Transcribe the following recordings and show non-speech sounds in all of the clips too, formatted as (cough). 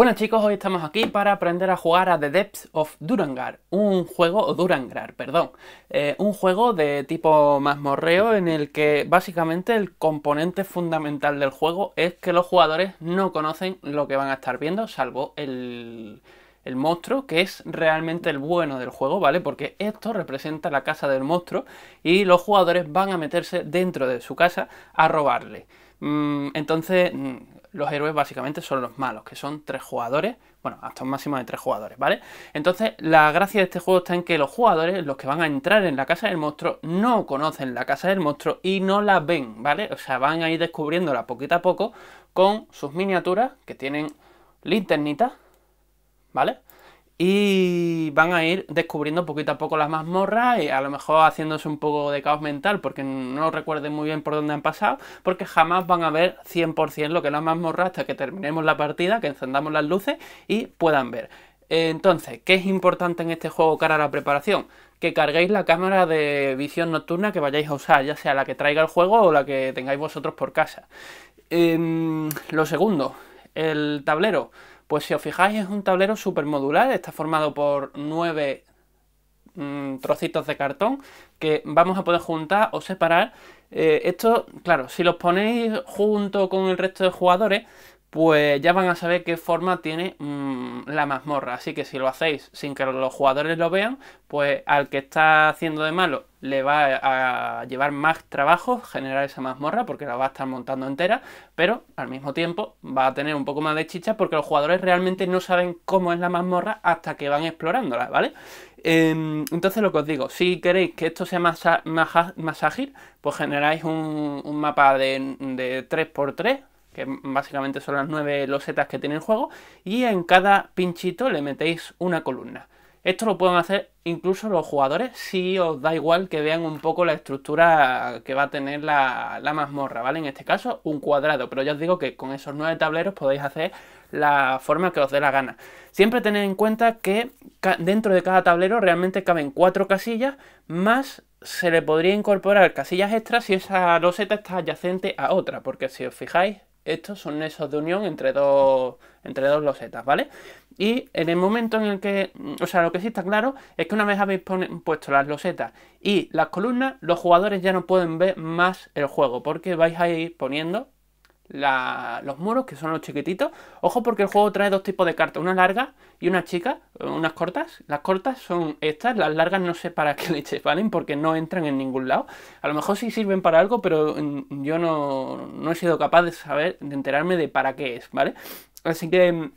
Bueno chicos, hoy estamos aquí para aprender a jugar a The Depths of Durangar, un juego, o Durangar, perdón, eh, un juego de tipo mazmorreo en el que básicamente el componente fundamental del juego es que los jugadores no conocen lo que van a estar viendo, salvo el, el monstruo, que es realmente el bueno del juego, ¿vale? Porque esto representa la casa del monstruo y los jugadores van a meterse dentro de su casa a robarle. Mm, entonces, mm, los héroes básicamente son los malos, que son tres jugadores, bueno, hasta un máximo de tres jugadores, ¿vale? Entonces, la gracia de este juego está en que los jugadores, los que van a entrar en la casa del monstruo, no conocen la casa del monstruo y no la ven, ¿vale? O sea, van a ir descubriéndola poquito a poco con sus miniaturas que tienen linternitas, ¿vale? y van a ir descubriendo poquito a poco las mazmorras y a lo mejor haciéndose un poco de caos mental porque no recuerden muy bien por dónde han pasado, porque jamás van a ver 100% lo que es la mazmorra hasta que terminemos la partida, que encendamos las luces y puedan ver. Entonces, ¿qué es importante en este juego cara a la preparación? Que carguéis la cámara de visión nocturna que vayáis a usar, ya sea la que traiga el juego o la que tengáis vosotros por casa. Em, lo segundo, el tablero. Pues si os fijáis es un tablero súper modular, está formado por nueve mm, trocitos de cartón que vamos a poder juntar o separar. Eh, esto, claro, si los ponéis junto con el resto de jugadores, pues ya van a saber qué forma tiene mm, la mazmorra. Así que si lo hacéis sin que los jugadores lo vean, pues al que está haciendo de malo le va a llevar más trabajo generar esa mazmorra porque la va a estar montando entera, pero al mismo tiempo va a tener un poco más de chicha porque los jugadores realmente no saben cómo es la mazmorra hasta que van explorándola, ¿vale? Em, entonces lo que os digo, si queréis que esto sea más, más, ágil, pues generáis un, mapa de, de 3x3 que básicamente son las nueve losetas que tiene el juego, y en cada pinchito le metéis una columna. Esto lo pueden hacer incluso los jugadores si os da igual que vean un poco la estructura que va a tener la, mazmorra, ¿vale? En este caso, un cuadrado, pero ya os digo que con esos nueve tableros podéis hacer la forma que os dé la gana. Siempre tened en cuenta que dentro de cada tablero realmente caben cuatro casillas, más se le podría incorporar casillas extras si esa loseta está adyacente a otra, porque si os fijáis, estos son nexos de unión entre dos, entre dos losetas, ¿vale? Y en el momento en el que, o sea, lo que sí está claro es que una vez habéis puesto las losetas y las columnas, los jugadores ya no pueden ver más el juego porque vais a ir poniendo los muros, que son los chiquititos. Ojo porque el juego trae dos tipos de cartas, una larga y una chica, eh, unas cortas. Las cortas son estas, las largas no sé para qué (laughs) leche valen porque no entran en ningún lado. A lo mejor sí sirven para algo, pero mm, yo no, he sido capaz de saber, de enterarme de para qué es, ¿vale? Así que, mm,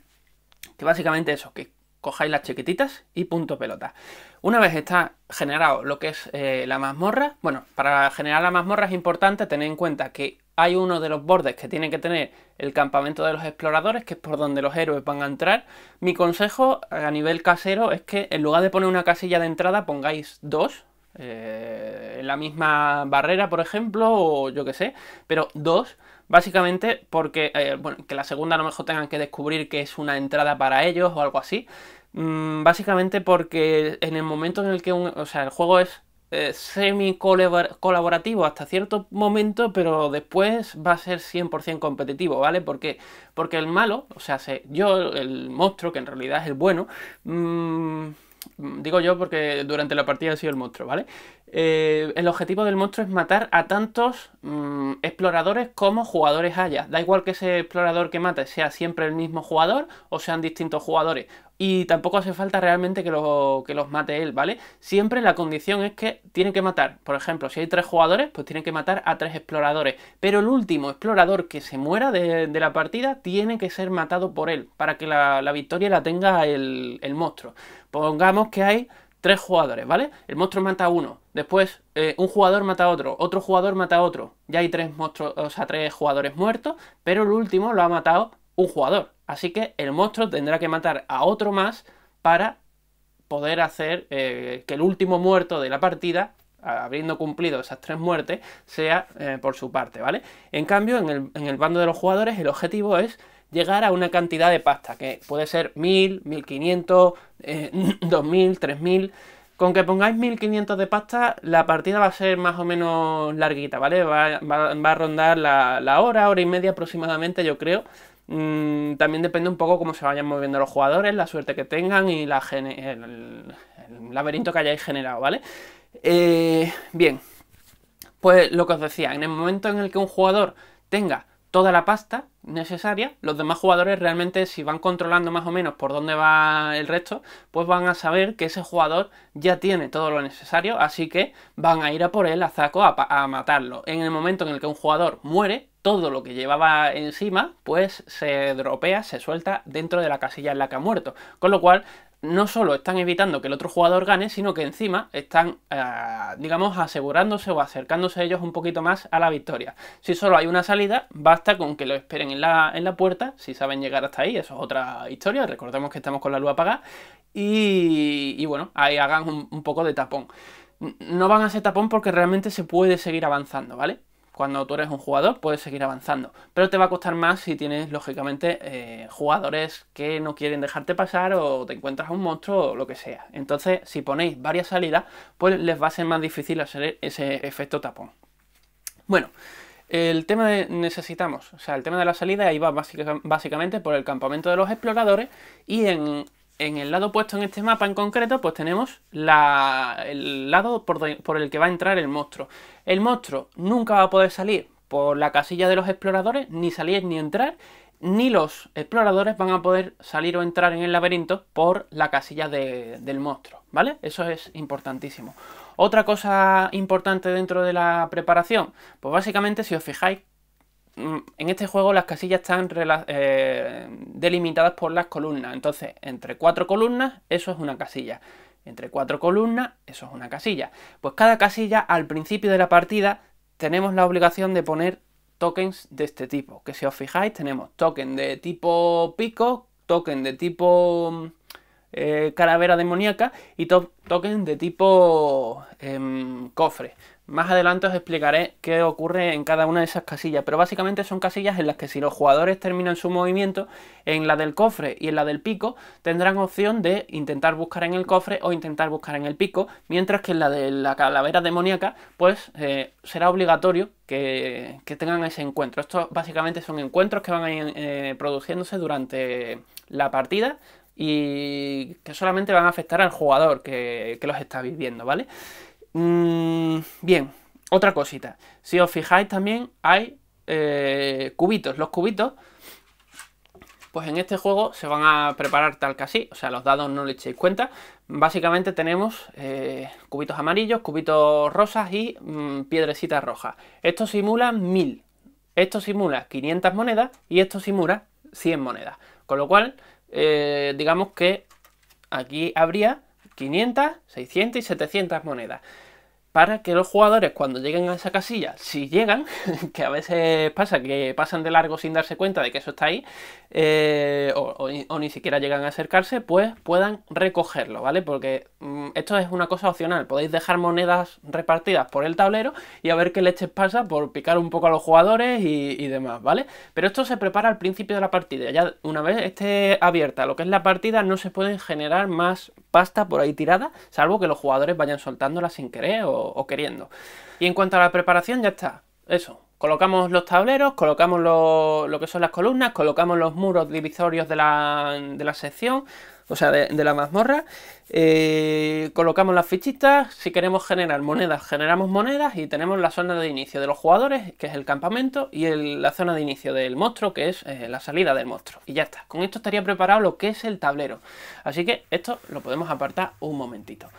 que básicamente eso, que cojáis las chiquititas y punto pelota. Una vez está generado lo que es eh, la mazmorra, bueno, para generar la mazmorra es importante tener en cuenta que hay uno de los bordes que tiene que tener el campamento de los exploradores, que es por donde los héroes van a entrar. Mi consejo a nivel casero es que en lugar de poner una casilla de entrada pongáis dos, eh, en la misma barrera, por ejemplo, o yo qué sé, pero dos, básicamente porque, eh, bueno, que la segunda a lo mejor tengan que descubrir que es una entrada para ellos o algo así, mm, básicamente porque en el momento en el que, o sea, el juego es eh, semi colaborativo hasta cierto momento, pero después va a ser 100% competitivo, ¿vale? Porque, porque el malo, o sea, yo, el monstruo, que en realidad es el bueno, mm, digo yo porque durante la partida he sido el monstruo, ¿vale? Eh, el objetivo del monstruo es matar a tantos mm, exploradores como jugadores haya. Da igual que ese explorador que mate sea siempre el mismo jugador o sean distintos jugadores. Y tampoco hace falta realmente que, los mate él, ¿vale? Siempre la condición es que tiene que matar, por ejemplo, si hay tres jugadores, pues tienen que matar a tres exploradores. Pero el último explorador que se muera de, la partida tiene que ser matado por él, para que la, victoria la tenga el monstruo. Pongamos que hay tres jugadores, ¿vale? El monstruo mata a uno, después eh, un jugador mata a otro, otro jugador mata a otro. Ya hay tres monstruos, o sea, tres jugadores muertos, pero el último lo ha matado un jugador. Así que el monstruo tendrá que matar a otro más para poder hacer eh, que el último muerto de la partida habiendo cumplido esas tres muertes, sea eh, por su parte, ¿vale? En cambio, en el, en el bando de los jugadores, el objetivo es llegar a una cantidad de pasta, que puede ser 1000, 1500, 2000, 3000. Con que pongáis 1500 de pasta, la partida va a ser más o menos larguita, ¿vale? Va, va, a rondar la, hora, hora y media aproximadamente, yo creo. Mm, también depende un poco cómo se vayan moviendo los jugadores, la suerte que tengan y la el, laberinto que hayáis generado, ¿vale? Eh, bien, pues lo que os decía, en el momento en el que un jugador tenga toda la pasta necesaria, los demás jugadores realmente si van controlando más o menos por dónde va el resto, pues van a saber que ese jugador ya tiene todo lo necesario, así que van a ir a por él a saco a, matarlo. En el momento en el que un jugador muere, todo lo que llevaba encima, pues se dropea, se suelta dentro de la casilla en la que ha muerto. Con lo cual, no solo están evitando que el otro jugador gane, sino que encima están, eh, digamos, asegurándose o acercándose ellos un poquito más a la victoria. Si solo hay una salida, basta con que lo esperen en la, puerta, si saben llegar hasta ahí, eso es otra historia, recordemos que estamos con la luz apagada, y, bueno, ahí hagan un, poco de tapón. No van a hacer tapón porque realmente se puede seguir avanzando, ¿vale? Cuando tú eres un jugador puedes seguir avanzando, pero te va a costar más si tienes, lógicamente, eh, jugadores que no quieren dejarte pasar o te encuentras un monstruo o lo que sea. Entonces, si ponéis varias salidas, pues les va a ser más difícil hacer ese efecto tapón. Bueno, el tema de necesitamos, o sea, el tema de la salida iba va básicamente por el campamento de los exploradores y en en el lado puesto en este mapa en concreto, pues tenemos la, el lado por, el que va a entrar el monstruo. El monstruo nunca va a poder salir por la casilla de los exploradores, ni salir ni entrar, ni los exploradores van a poder salir o entrar en el laberinto por la casilla del monstruo, ¿vale? Eso es importantísimo. Otra cosa importante dentro de la preparación, pues básicamente si os fijáis Mm, en este juego las casillas están eh, delimitadas por las columnas. Entonces, entre cuatro columnas, eso es una casilla. Entre cuatro columnas, eso es una casilla. Pues cada casilla, al principio de la partida, tenemos la obligación de poner tokens de este tipo. Que si os fijáis, tenemos token de tipo pico, token de tipo mm, eh, calavera demoníaca y token de tipo em, cofre. Más adelante os explicaré qué ocurre en cada una de esas casillas, pero básicamente son casillas en las que si los jugadores terminan su movimiento, en la del cofre y en la del pico tendrán opción de intentar buscar en el cofre o intentar buscar en el pico, mientras que en la de la calavera demoníaca pues eh, será obligatorio que, tengan ese encuentro. Estos básicamente son encuentros que van eh, produciéndose durante la partida y que solamente van a afectar al jugador que, que los está viviendo, ¿vale? Mm, bien, otra cosita. Si os fijáis también hay eh, cubitos. Los cubitos, pues en este juego se van a preparar tal que así. O sea, los dados no le echéis cuenta. Básicamente tenemos eh, cubitos amarillos, cubitos rosas y mm, piedrecitas rojas. Esto simula 1000. Esto simula 500 monedas y esto simula 100 monedas. Con lo cual, eh, digamos que aquí habría 500, 600 y 700 monedas para que los jugadores cuando lleguen a esa casilla, si llegan, (laughs) que a veces pasa que pasan de largo sin darse cuenta de que eso está ahí, eh, o, ni siquiera llegan a acercarse, pues puedan recogerlo, ¿vale? Porque mm, esto es una cosa opcional, podéis dejar monedas repartidas por el tablero y a ver qué leches pasa por picar un poco a los jugadores y, y demás, ¿vale? Pero esto se prepara al principio de la partida, ya una vez esté abierta lo que es la partida no se pueden generar más pasta por ahí tirada, salvo que los jugadores vayan soltándola sin querer o o queriendo. Y en cuanto a la preparación, ya está. Eso. Colocamos los tableros, colocamos lo, que son las columnas, colocamos los muros divisorios de la, sección, o sea, de, la mazmorra. Eh, colocamos las fichitas, si queremos generar monedas, generamos monedas y tenemos la zona de inicio de los jugadores, que es el campamento, y la zona de inicio del monstruo, que es eh, la salida del monstruo. Y ya está, con esto estaría preparado lo que es el tablero. Así que esto lo podemos apartar un momentito.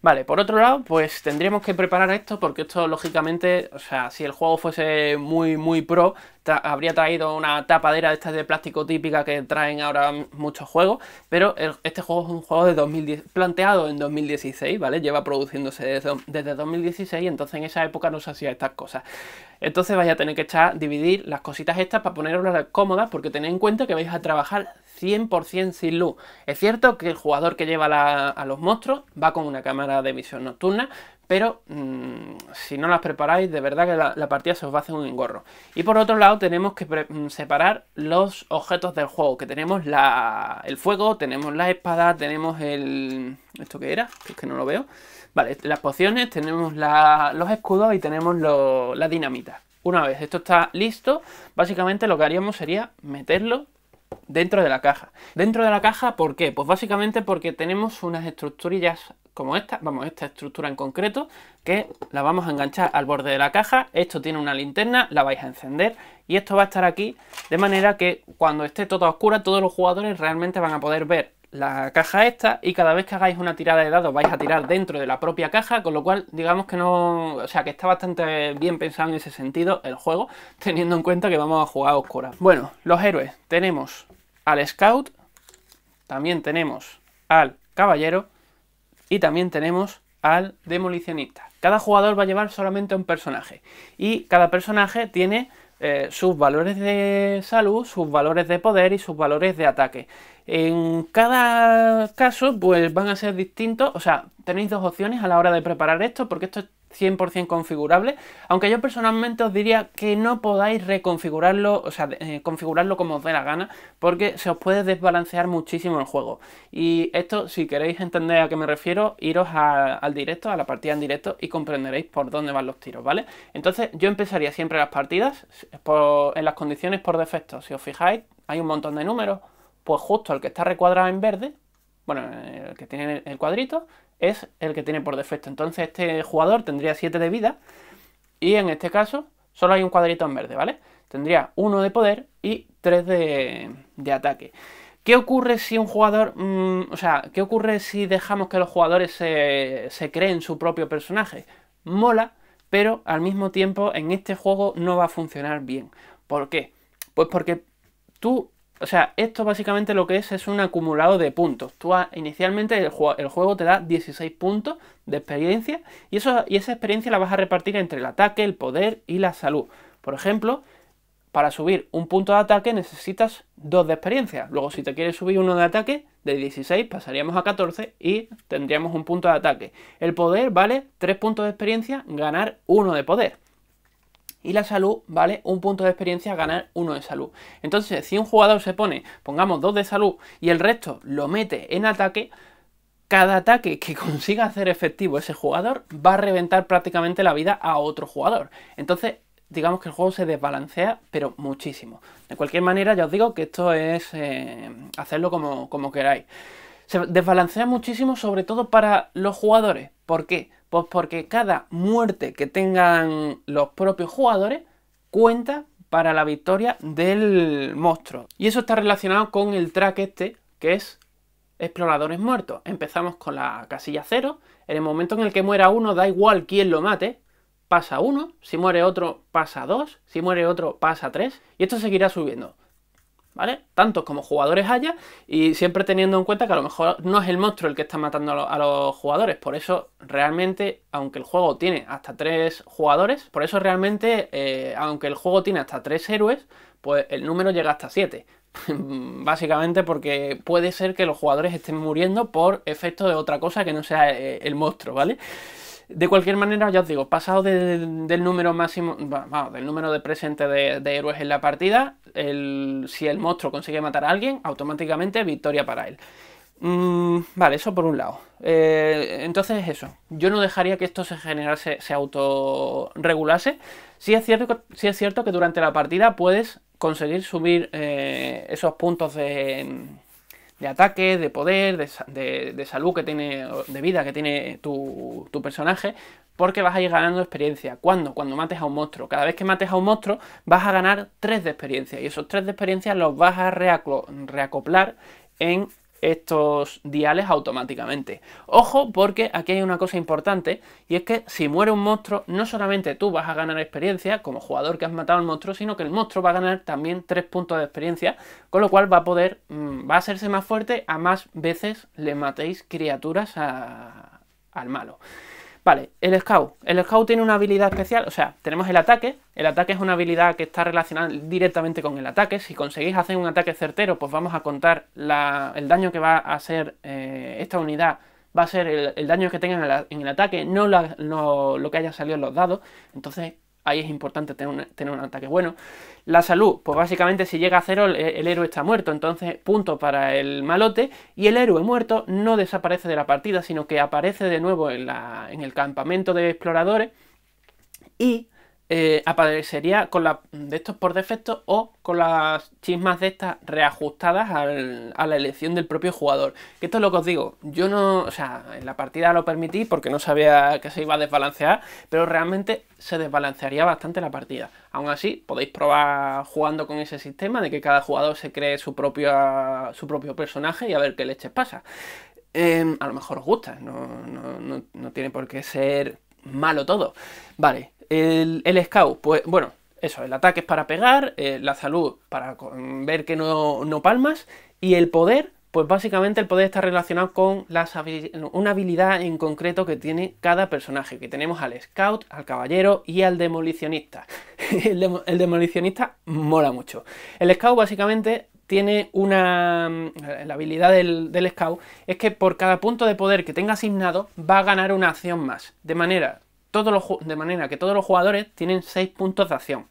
Vale, por otro lado, pues tendríamos que preparar esto porque esto lógicamente, o sea, si el juego fuese muy, muy pro, habría traído una tapadera de estas de plástico típica que traen ahora muchos juegos, pero este juego es un juego de 2010, planteado en 2016, ¿vale? Lleva produciéndose desde, 2016, entonces en esa época no se hacía estas cosas. Entonces vais a tener que echar, dividir las cositas estas para ponerlas cómodas porque tened en cuenta que vais a trabajar 100% sin luz. Es cierto que el jugador que lleva a los monstruos va con una cámara de visión nocturna, pero mm, si no las preparáis, de verdad que la, partida se os va a hacer un engorro. Y por otro lado, tenemos que mm, separar los objetos del juego, que tenemos el fuego, tenemos la espada, tenemos el... ¿Esto qué era? Es que no lo veo. Vale, las pociones, tenemos los escudos y tenemos la dinamita. Una vez esto está listo, básicamente lo que haríamos sería meterlo dentro de la caja. Dentro de la caja, ¿por qué? Pues básicamente porque tenemos unas estructurillas como esta, vamos, esta estructura en concreto, que la vamos a enganchar al borde de la caja, esto tiene una linterna, la vais a encender y esto va a estar aquí, de manera que cuando esté todo oscura todos los jugadores realmente van a poder ver la caja esta y cada vez que hagáis una tirada de dados vais a tirar dentro de la propia caja, con lo cual digamos que no, o sea que está bastante bien pensado en ese sentido el juego, (laughs) teniendo en cuenta que vamos a jugar a oscuras. Bueno, los héroes, tenemos al scout, también tenemos al caballero y también tenemos al demolicionista. Cada jugador va a llevar solamente un personaje y cada personaje tiene eh, sus valores de salud, sus valores de poder y sus valores de ataque. En cada caso, pues van a ser distintos. O sea, tenéis dos opciones a la hora de preparar esto, porque esto es 100% configurable, aunque yo personalmente os diría que no podáis reconfigurarlo, o sea, eh, configurarlo como os dé la gana, porque se os puede desbalancear muchísimo el juego. Y esto, si queréis entender a qué me refiero, iros al directo, a la partida en directo y comprenderéis por dónde van los tiros, ¿vale? Entonces yo empezaría siempre las partidas en las condiciones por defecto. Si os fijáis, hay un montón de números, pues justo el que está recuadrado en verde, bueno, el que tiene el cuadrito, es el que tiene por defecto. Entonces este jugador tendría 7 de vida y en este caso solo hay un cuadrito en verde, ¿vale? Tendría 1 de poder y 3 de, de, ataque. ¿Qué ocurre si un jugador, mm, o sea, qué ocurre si dejamos que los jugadores se, se creen su propio personaje? Mola, pero al mismo tiempo en este juego no va a funcionar bien. ¿Por qué? Pues porque tú o sea, esto básicamente lo que es es un acumulado de puntos. Tú inicialmente el juego, te da 16 puntos de experiencia y, eso, y esa experiencia la vas a repartir entre el ataque, el poder y la salud. Por ejemplo, para subir un punto de ataque necesitas 2 de experiencia. Luego si te quieres subir uno de ataque, de 16 pasaríamos a 14 y tendríamos un punto de ataque. El poder vale 3 puntos de experiencia, ganar 1 de poder y la salud vale un punto de experiencia ganar uno de salud. Entonces, si un jugador se pone, pongamos dos de salud y el resto lo mete en ataque, cada ataque que (laughs) consiga hacer efectivo ese jugador va a reventar prácticamente la vida a otro jugador. Entonces, digamos que el juego se desbalancea, pero muchísimo. De cualquier manera, ya os digo que esto es eh, hacerlo como, como queráis. Se desbalancea muchísimo, sobre todo para los jugadores. ¿Por qué? Pues porque cada muerte que tengan los propios jugadores cuenta para la victoria del monstruo. Y eso está relacionado con el track este, que es exploradores muertos. Empezamos con la casilla 0. En el momento en el que muera uno, da igual quién lo mate, pasa uno. Si muere otro, pasa dos. Si muere otro, pasa tres. Y esto seguirá subiendo. ¿vale? Tantos como jugadores haya y siempre teniendo en cuenta que a lo mejor no es el monstruo el que está matando a, los jugadores. Por eso realmente, aunque el juego tiene hasta tres jugadores, por eso realmente, eh, aunque el juego tiene hasta tres héroes, pues el número llega hasta siete. (laughs) Básicamente porque puede ser que los jugadores estén muriendo por efecto de otra cosa que no sea eh, el monstruo, ¿vale? De cualquier manera, ya os digo, pasado del número máximo, del número de presente de, héroes en la partida, si el monstruo consigue matar a alguien, automáticamente victoria para él. Mm, vale, eso por un lado. Eh, entonces, eso. Yo no dejaría que esto se generase, se autorregulase. Sí es, cierto, sí es cierto que durante la partida puedes conseguir subir eh, esos puntos de de de poder, de, salud que tiene, de vida que tiene tu, tu personaje, porque vas a ir ganando experiencia. cuando Cuando mates a un monstruo. Cada vez que mates a un monstruo vas a ganar 3 de experiencia y esos 3 de experiencia los vas a reacoplar en estos diales automáticamente. Ojo porque aquí hay una cosa importante y es que si muere un monstruo no solamente tú vas a ganar experiencia como jugador que has matado al monstruo, sino que el monstruo va a ganar también 3 puntos de experiencia, con lo cual va a poder, mm, va a hacerse más fuerte a más veces le matéis criaturas al malo. Vale, el scout. El scout tiene una habilidad especial, o sea, tenemos el ataque. El ataque es una habilidad que está relacionada directamente con el ataque. Si conseguís hacer un ataque certero, pues vamos a contar el daño que va a hacer eh, esta unidad. Va a ser el, daño que tengan en, el ataque, no, lo que haya salido en los dados. Entonces, ahí es importante tener un, ataque bueno. La salud, pues básicamente si llega a cero el, héroe está muerto, entonces punto para el malote y el héroe muerto no desaparece de la partida, sino que aparece de nuevo en, en el campamento de exploradores y eh, aparecería con la, de estos por defecto o con las chismas de estas reajustadas a la elección del propio jugador. Que esto es lo que os digo, yo no, o sea, en la partida lo permití porque no sabía que se iba a desbalancear, pero realmente se desbalancearía bastante la partida. Aún así, podéis probar jugando con ese sistema de que cada jugador se cree su, su propio personaje y a ver qué leches pasa. Em, a lo mejor os gusta, no tiene por qué ser malo todo. Vale, el, scout, pues bueno, eso, el ataque es para pegar, eh, la salud para ver que no, no, palmas, y el poder, pues básicamente el poder está relacionado con las una habilidad en concreto que tiene cada personaje, que tenemos al scout, al caballero y al demolicionista. (laughs) el, el, demolicionista mola mucho. El scout básicamente tiene una... Mm, la habilidad del, del scout es que por cada punto de poder que tenga asignado va a ganar una acción más. De manera todos los, de manera que todos los jugadores tienen 6 puntos de acción.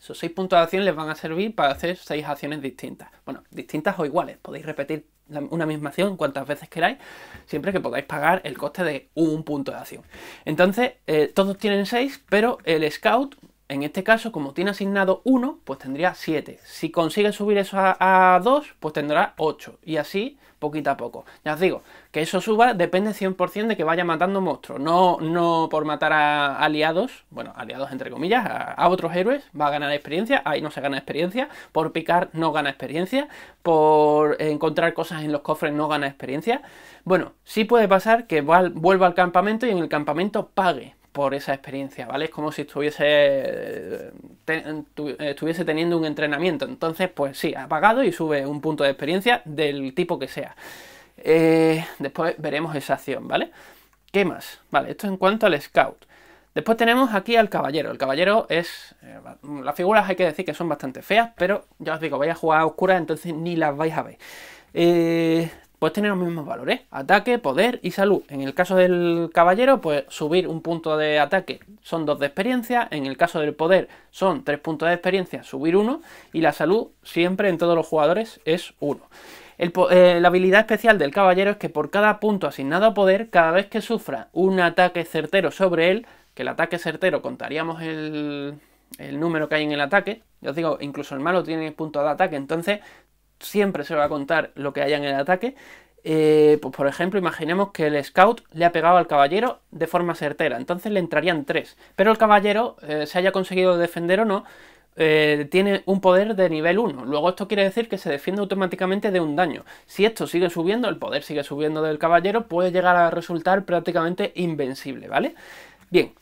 Esos 6 puntos de acción les van a servir para hacer seis acciones distintas. Bueno, distintas o iguales. Podéis repetir una misma acción cuantas veces queráis, siempre que podáis pagar el coste de un punto de acción. Entonces, eh, todos tienen 6, pero el scout, en este caso, como tiene asignado 1, pues tendría 7. Si consigue subir eso a 2, pues tendrá 8. Y así poquito a poco. Ya os digo, que eso suba depende 100% de que vaya matando monstruos, no, no por matar a aliados, bueno, aliados entre comillas, a, a otros héroes, va a ganar experiencia, ahí no se gana experiencia, por picar no gana experiencia, por encontrar cosas en los cofres no gana experiencia. Bueno, sí puede pasar que vuelva al campamento y en el campamento pague, por esa experiencia, ¿vale? Es como si estuviese, eh, estuviese teniendo un entrenamiento. Entonces, pues sí, ha y sube un punto de experiencia del tipo que sea. Eh, después veremos esa acción, ¿vale? ¿Qué más? Vale, esto en cuanto al scout. Después tenemos aquí al caballero. El caballero es... Eh, las figuras hay que decir que son bastante feas, pero ya os digo, vais a jugar a oscuras, entonces ni las vais a ver pues tiene los mismos valores, ataque, poder y salud. En el caso del caballero, pues subir un punto de ataque son dos de experiencia, en el caso del poder son tres puntos de experiencia, subir uno, y la salud siempre en todos los jugadores es uno. Eh, la habilidad especial del caballero es que por cada punto asignado a poder, cada vez que sufra un ataque certero sobre él, que el ataque certero contaríamos el, el número que hay en el ataque, yo os digo, incluso el malo tiene punto de ataque, entonces siempre se va a contar lo que haya en el ataque. Eh, pues por ejemplo, imaginemos que el scout le ha pegado al caballero de forma certera, entonces le entrarían tres. Pero el caballero, eh, se haya conseguido defender o no, eh, tiene un poder de nivel 1. Luego esto quiere decir que se defiende automáticamente de un daño. Si esto sigue subiendo, el poder sigue subiendo del caballero, puede llegar a resultar prácticamente invencible, ¿vale? Bien.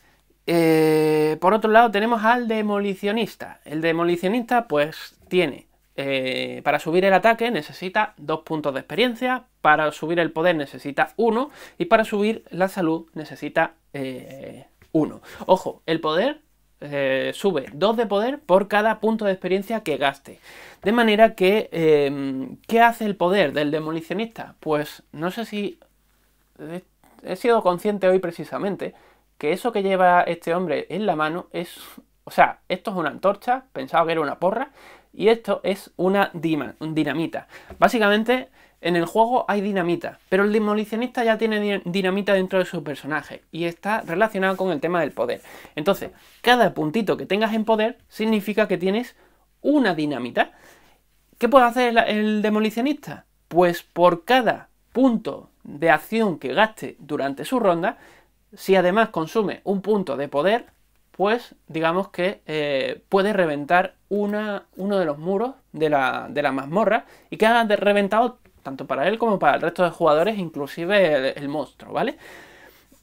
por otro lado tenemos al demolicionista. El demolicionista pues tiene eh, para subir el ataque necesita dos puntos de experiencia, para subir el poder necesita uno y para subir la salud necesita eh, uno. Ojo, el poder eh, sube dos de poder por cada punto de experiencia que gaste. De manera que, em, ¿qué hace el poder del demolicionista? Pues no sé si he sido consciente hoy precisamente que eso que lleva este hombre en la mano es... O sea, esto es una antorcha, pensaba que era una porra, y esto es una dima, dinamita. Básicamente, en el juego hay dinamita, pero el demolicionista ya tiene dinamita dentro de su personaje y está relacionado con el tema del poder. Entonces, cada puntito que tengas en poder significa que tienes una dinamita. ¿Qué puede hacer el demolicionista? Pues por cada punto de acción que gaste durante su ronda, si además consume un punto de poder, pues digamos que eh, puede reventar una, uno de los muros de la, mazmorra y queda reventado tanto para él como para el resto de jugadores, inclusive el, monstruo, ¿vale?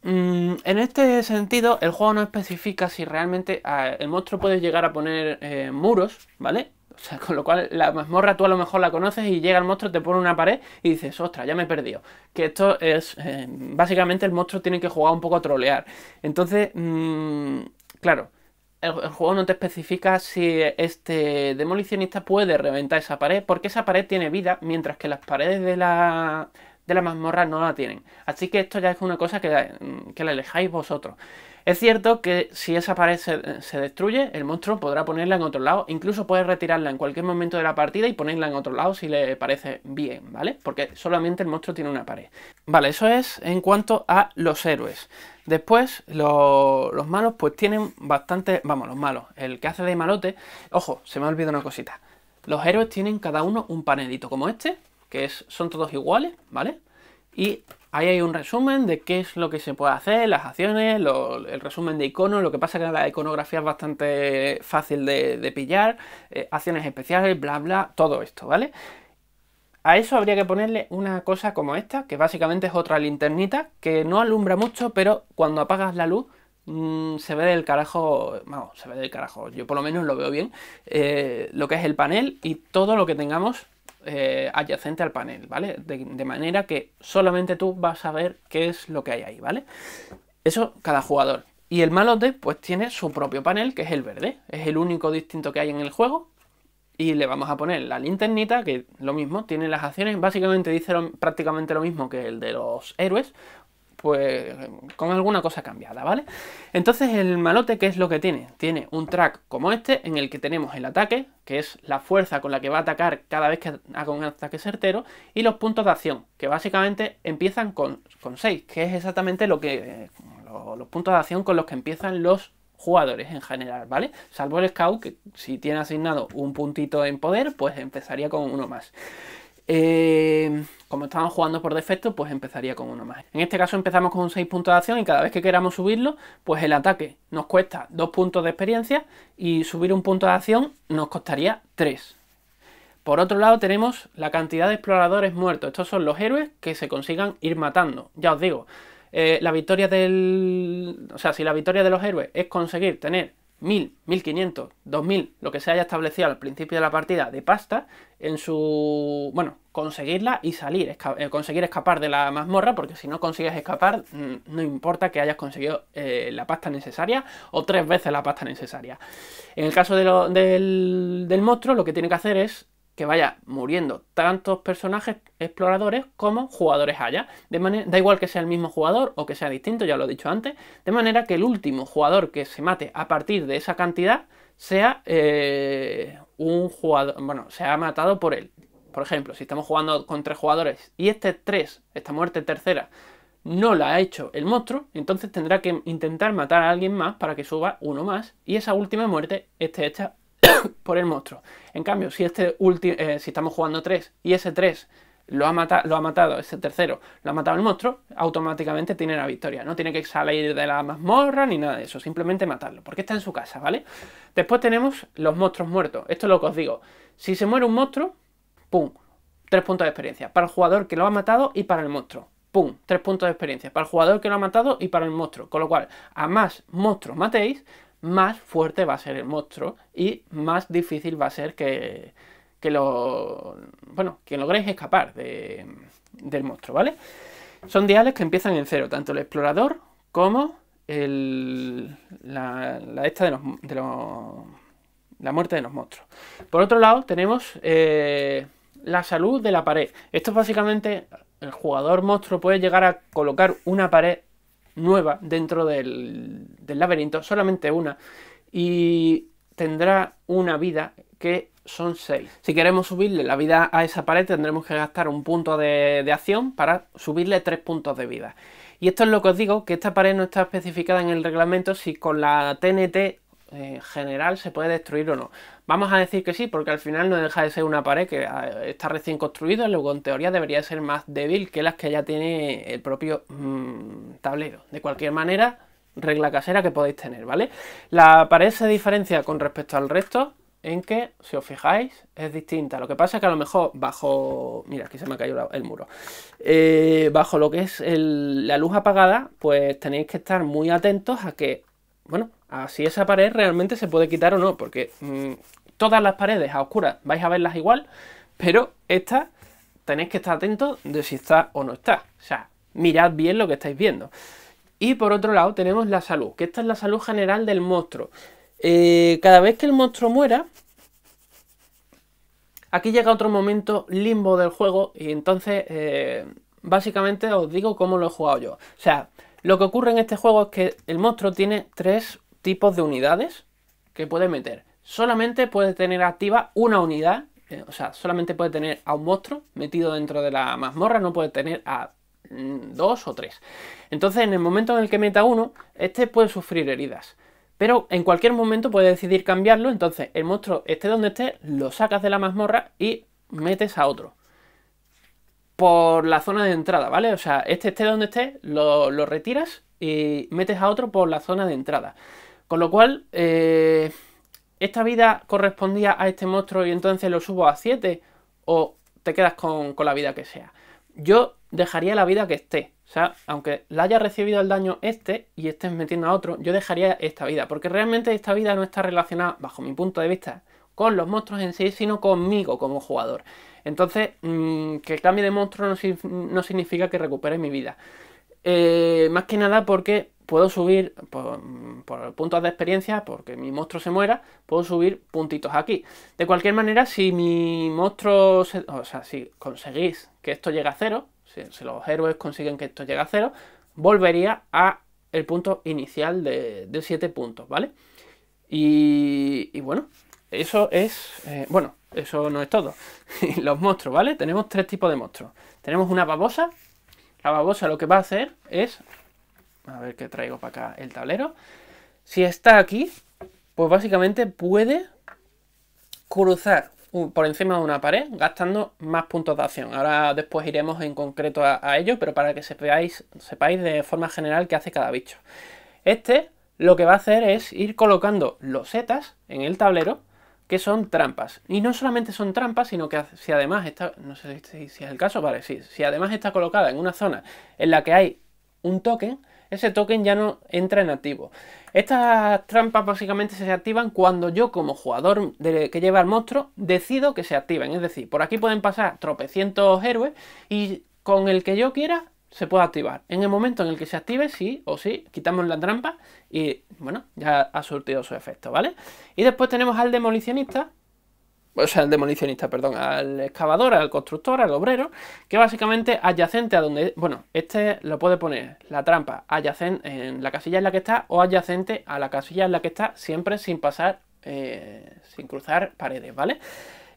Mm, en este sentido, el juego no especifica si realmente ah, el monstruo puede llegar a poner eh, muros, ¿vale? O sea, con lo cual la mazmorra tú a lo mejor la conoces y llega el monstruo, te pone una pared y dices, ostras, ya me he perdido. Que esto es, eh, básicamente el monstruo tiene que jugar un poco a trolear. Entonces, mm, Claro, el, juego no te especifica si este demolicionista puede reventar esa pared, porque esa pared tiene vida, mientras que las paredes de la, de la mazmorra no la tienen. Así que esto ya es una cosa que, mm, la elejáis vosotros. Es cierto que si esa pared se, destruye, el monstruo podrá ponerla en otro lado, incluso puede retirarla en cualquier momento de la partida y ponerla en otro lado si le parece bien, ¿vale? Porque solamente el monstruo tiene una pared. Vale, eso es en cuanto a los héroes. Después, los malos pues tienen bastante... Vamos, los malos. El que hace de malote... Ojo, se me ha olvidado una cosita. Los héroes tienen cada uno un panelito como este, que es, son todos iguales, ¿vale? Y Ahí hay un resumen de qué es lo que se puede hacer, las acciones, el resumen de iconos, lo que pasa que la iconografía es bastante fácil de, pillar, eh, acciones especiales, bla, bla, todo esto, ¿vale? A eso habría que ponerle una cosa como esta, que básicamente es otra linternita, que no alumbra mucho, pero cuando apagas la luz mm, se ve del carajo, vamos, se ve del carajo, yo por lo menos lo veo bien, eh, lo que es el panel y todo lo que tengamos eh, adyacente al panel, ¿vale? De, manera que solamente tú vas a ver qué es lo que hay ahí, ¿vale? Eso cada jugador. Y el malote pues tiene su propio panel, que es el verde. Es el único distinto que hay en el juego. Y le vamos a poner la linternita, que lo mismo, tiene las acciones. Básicamente dice prácticamente lo mismo que el de los héroes, pues con alguna cosa cambiada, ¿vale? Entonces el malote, ¿qué es lo que tiene? Tiene un track como este, en el que tenemos el ataque, que es la fuerza con la que va a atacar cada vez que haga un ataque certero, y los puntos de acción, que básicamente empiezan con, con 6, que es exactamente lo que, eh, los puntos de acción con los que empiezan los jugadores en general, ¿vale? Salvo el scout, que si tiene asignado un puntito en poder, pues empezaría con uno más. Eh, como estaban jugando por defecto, pues empezaría con uno más. En este caso empezamos con 6 puntos de acción y cada vez que queramos subirlo, pues el ataque nos cuesta 2 puntos de experiencia y subir un punto de acción nos costaría 3. Por otro lado tenemos la cantidad de exploradores muertos. Estos son los héroes que se consigan ir matando. Ya os digo, eh, la victoria del... O sea, si la victoria de los héroes es conseguir tener 1000, 1500, 2000, lo que se haya establecido al principio de la partida de pasta, en su. Bueno, conseguirla y salir, eh, conseguir escapar de la mazmorra, porque si no consigues escapar, mm, no importa que hayas conseguido eh, la pasta necesaria o tres veces la pasta necesaria. En el caso del, del monstruo, lo que tiene que hacer es que vaya muriendo tantos personajes exploradores como jugadores haya. da igual que sea el mismo jugador o que sea distinto, ya lo he dicho antes, de manera que el último jugador que se mate a partir de esa cantidad sea eh, un jugador, bueno, ha matado por él. Por ejemplo, si estamos jugando con tres jugadores y este 3, esta muerte tercera, no la ha hecho el monstruo, entonces tendrá que intentar matar a alguien más para que suba uno más y esa última muerte esté hecha (laughs) por el monstruo. En cambio, si, este último, eh, si estamos jugando 3 y ese 3 lo ha, lo ha matado, ese tercero lo ha matado el monstruo, automáticamente tiene la victoria. No tiene que salir de la mazmorra ni nada de eso, simplemente matarlo, porque está en su casa, ¿vale? Después tenemos los monstruos muertos. Esto es lo que os digo. Si se muere un monstruo, ¡pum! Tres puntos de experiencia para el jugador que lo ha matado y para el monstruo. ¡Pum! Tres puntos de experiencia para el jugador que lo ha matado y para el monstruo. Con lo cual, a más monstruos matéis, más fuerte va a ser el monstruo y más difícil va a ser que, que lo. Bueno, que logréis escapar del monstruo, ¿vale? Son diales que empiezan en cero, tanto el explorador como la, esta de los, la muerte de los monstruos. Por otro lado, tenemos eh, la salud de la pared. Esto es básicamente, el jugador monstruo puede llegar a colocar una pared nueva dentro del, laberinto, solamente una, y tendrá una vida que son 6. Si queremos subirle la vida a esa pared tendremos que gastar un punto de, de acción para subirle 3 puntos de vida. Y esto es lo que os digo, que esta pared no está especificada en el reglamento si con la TNT en eh, general se puede destruir o no. Vamos a decir que sí, porque al final no deja de ser una pared que ah, está recién construida, luego en teoría debería ser más débil que las que ya tiene el propio mm, tablero. De cualquier manera, regla casera que podéis tener, ¿vale? La pared se diferencia con respecto al resto en que, si os fijáis, es distinta. Lo que pasa es que a lo mejor bajo... Mira, aquí se me ha caído el muro. Eh, bajo lo que es la luz apagada, pues tenéis que estar muy atentos a que, bueno, a si esa pared realmente se puede quitar o no, porque mm, todas las paredes a oscuras vais a verlas igual, pero esta tenéis que estar atentos de si está o no está. O sea, mirad bien lo que estáis viendo. Y por otro lado tenemos la salud, que esta es la salud general del monstruo. Eh, cada vez que el monstruo muera, aquí llega otro momento limbo del juego y entonces eh, básicamente os digo cómo lo he jugado yo. O sea, lo que ocurre en este juego es que el monstruo tiene tres tipos de unidades que puede meter. Solamente puede tener activa una unidad, eh, o sea, solamente puede tener a un monstruo metido dentro de la mazmorra, no puede tener a mm, dos o tres. Entonces, en el momento en el que meta uno, este puede sufrir heridas. Pero en cualquier momento puede decidir cambiarlo, entonces el monstruo esté donde esté, lo sacas de la mazmorra y metes a otro por la zona de entrada, ¿vale? O sea, este esté donde esté, lo, retiras y metes a otro por la zona de entrada. Con lo cual, eh, esta vida correspondía a este monstruo y entonces lo subo a 7 o te quedas con, la vida que sea. Yo dejaría la vida que esté. O sea, aunque la haya recibido el daño este y estés metiendo a otro, yo dejaría esta vida. Porque realmente esta vida no está relacionada, bajo mi punto de vista, con los monstruos en sí, sino conmigo como jugador. Entonces, que mm, que cambie de monstruo no, significa que recupere mi vida. Eh, más que nada porque puedo subir por, puntos de experiencia, porque mi monstruo se muera, puedo subir puntitos aquí. De cualquier manera, si mi monstruo, se, o sea, si conseguís que esto llegue a cero, si, los héroes consiguen que esto llegue a cero, volvería a el punto inicial de, de 7 puntos, ¿vale? Y, bueno, eso es, eh, bueno, eso no es todo. (laughs) los monstruos, ¿vale? Tenemos tres tipos de monstruos. Tenemos una babosa. La babosa lo que va a hacer es a ver qué traigo para acá el tablero. Si está aquí, pues básicamente puede cruzar por encima de una pared gastando más puntos de acción. Ahora después iremos en concreto a, ello, pero para que sepáis, sepáis de forma general qué hace cada bicho. Este lo que va a hacer es ir colocando los setas en el tablero que son trampas. Y no solamente son trampas, sino que si además está, no sé si, es el caso, vale, sí. si además está colocada en una zona en la que hay un token, ese token ya no entra en activo. Estas trampas básicamente se activan cuando yo como jugador que lleva el monstruo decido que se activen. Es decir, por aquí pueden pasar tropecientos héroes y con el que yo quiera se puede activar. En el momento en el que se active, sí o sí, quitamos la trampa y bueno, ya ha surtido su efecto, ¿vale? Y después tenemos al demolicionista, o sea, al demolicionista, perdón, al excavador, al constructor, al obrero, que básicamente adyacente a donde, bueno, este lo puede poner la trampa adyacente en la casilla en la que está o adyacente a la casilla en la que está, siempre sin pasar, eh, sin cruzar paredes, ¿vale?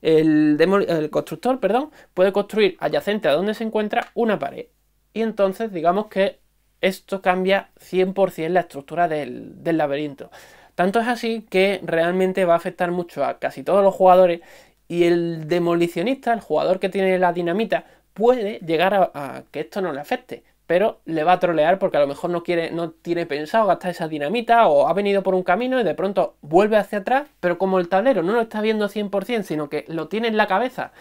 El, constructor, perdón, puede construir adyacente a donde se encuentra una pared. Y entonces digamos que esto cambia 100% la estructura del, del laberinto. Tanto es así que realmente va a afectar mucho a casi todos los jugadores y el demolicionista, el jugador que tiene la dinamita, puede llegar a, que esto no le afecte, pero le va a trolear porque a lo mejor no quiere, no tiene pensado gastar esa dinamita o ha venido por un camino y de pronto vuelve hacia atrás, pero como el tablero no lo está viendo 100%, sino que lo tiene en la cabeza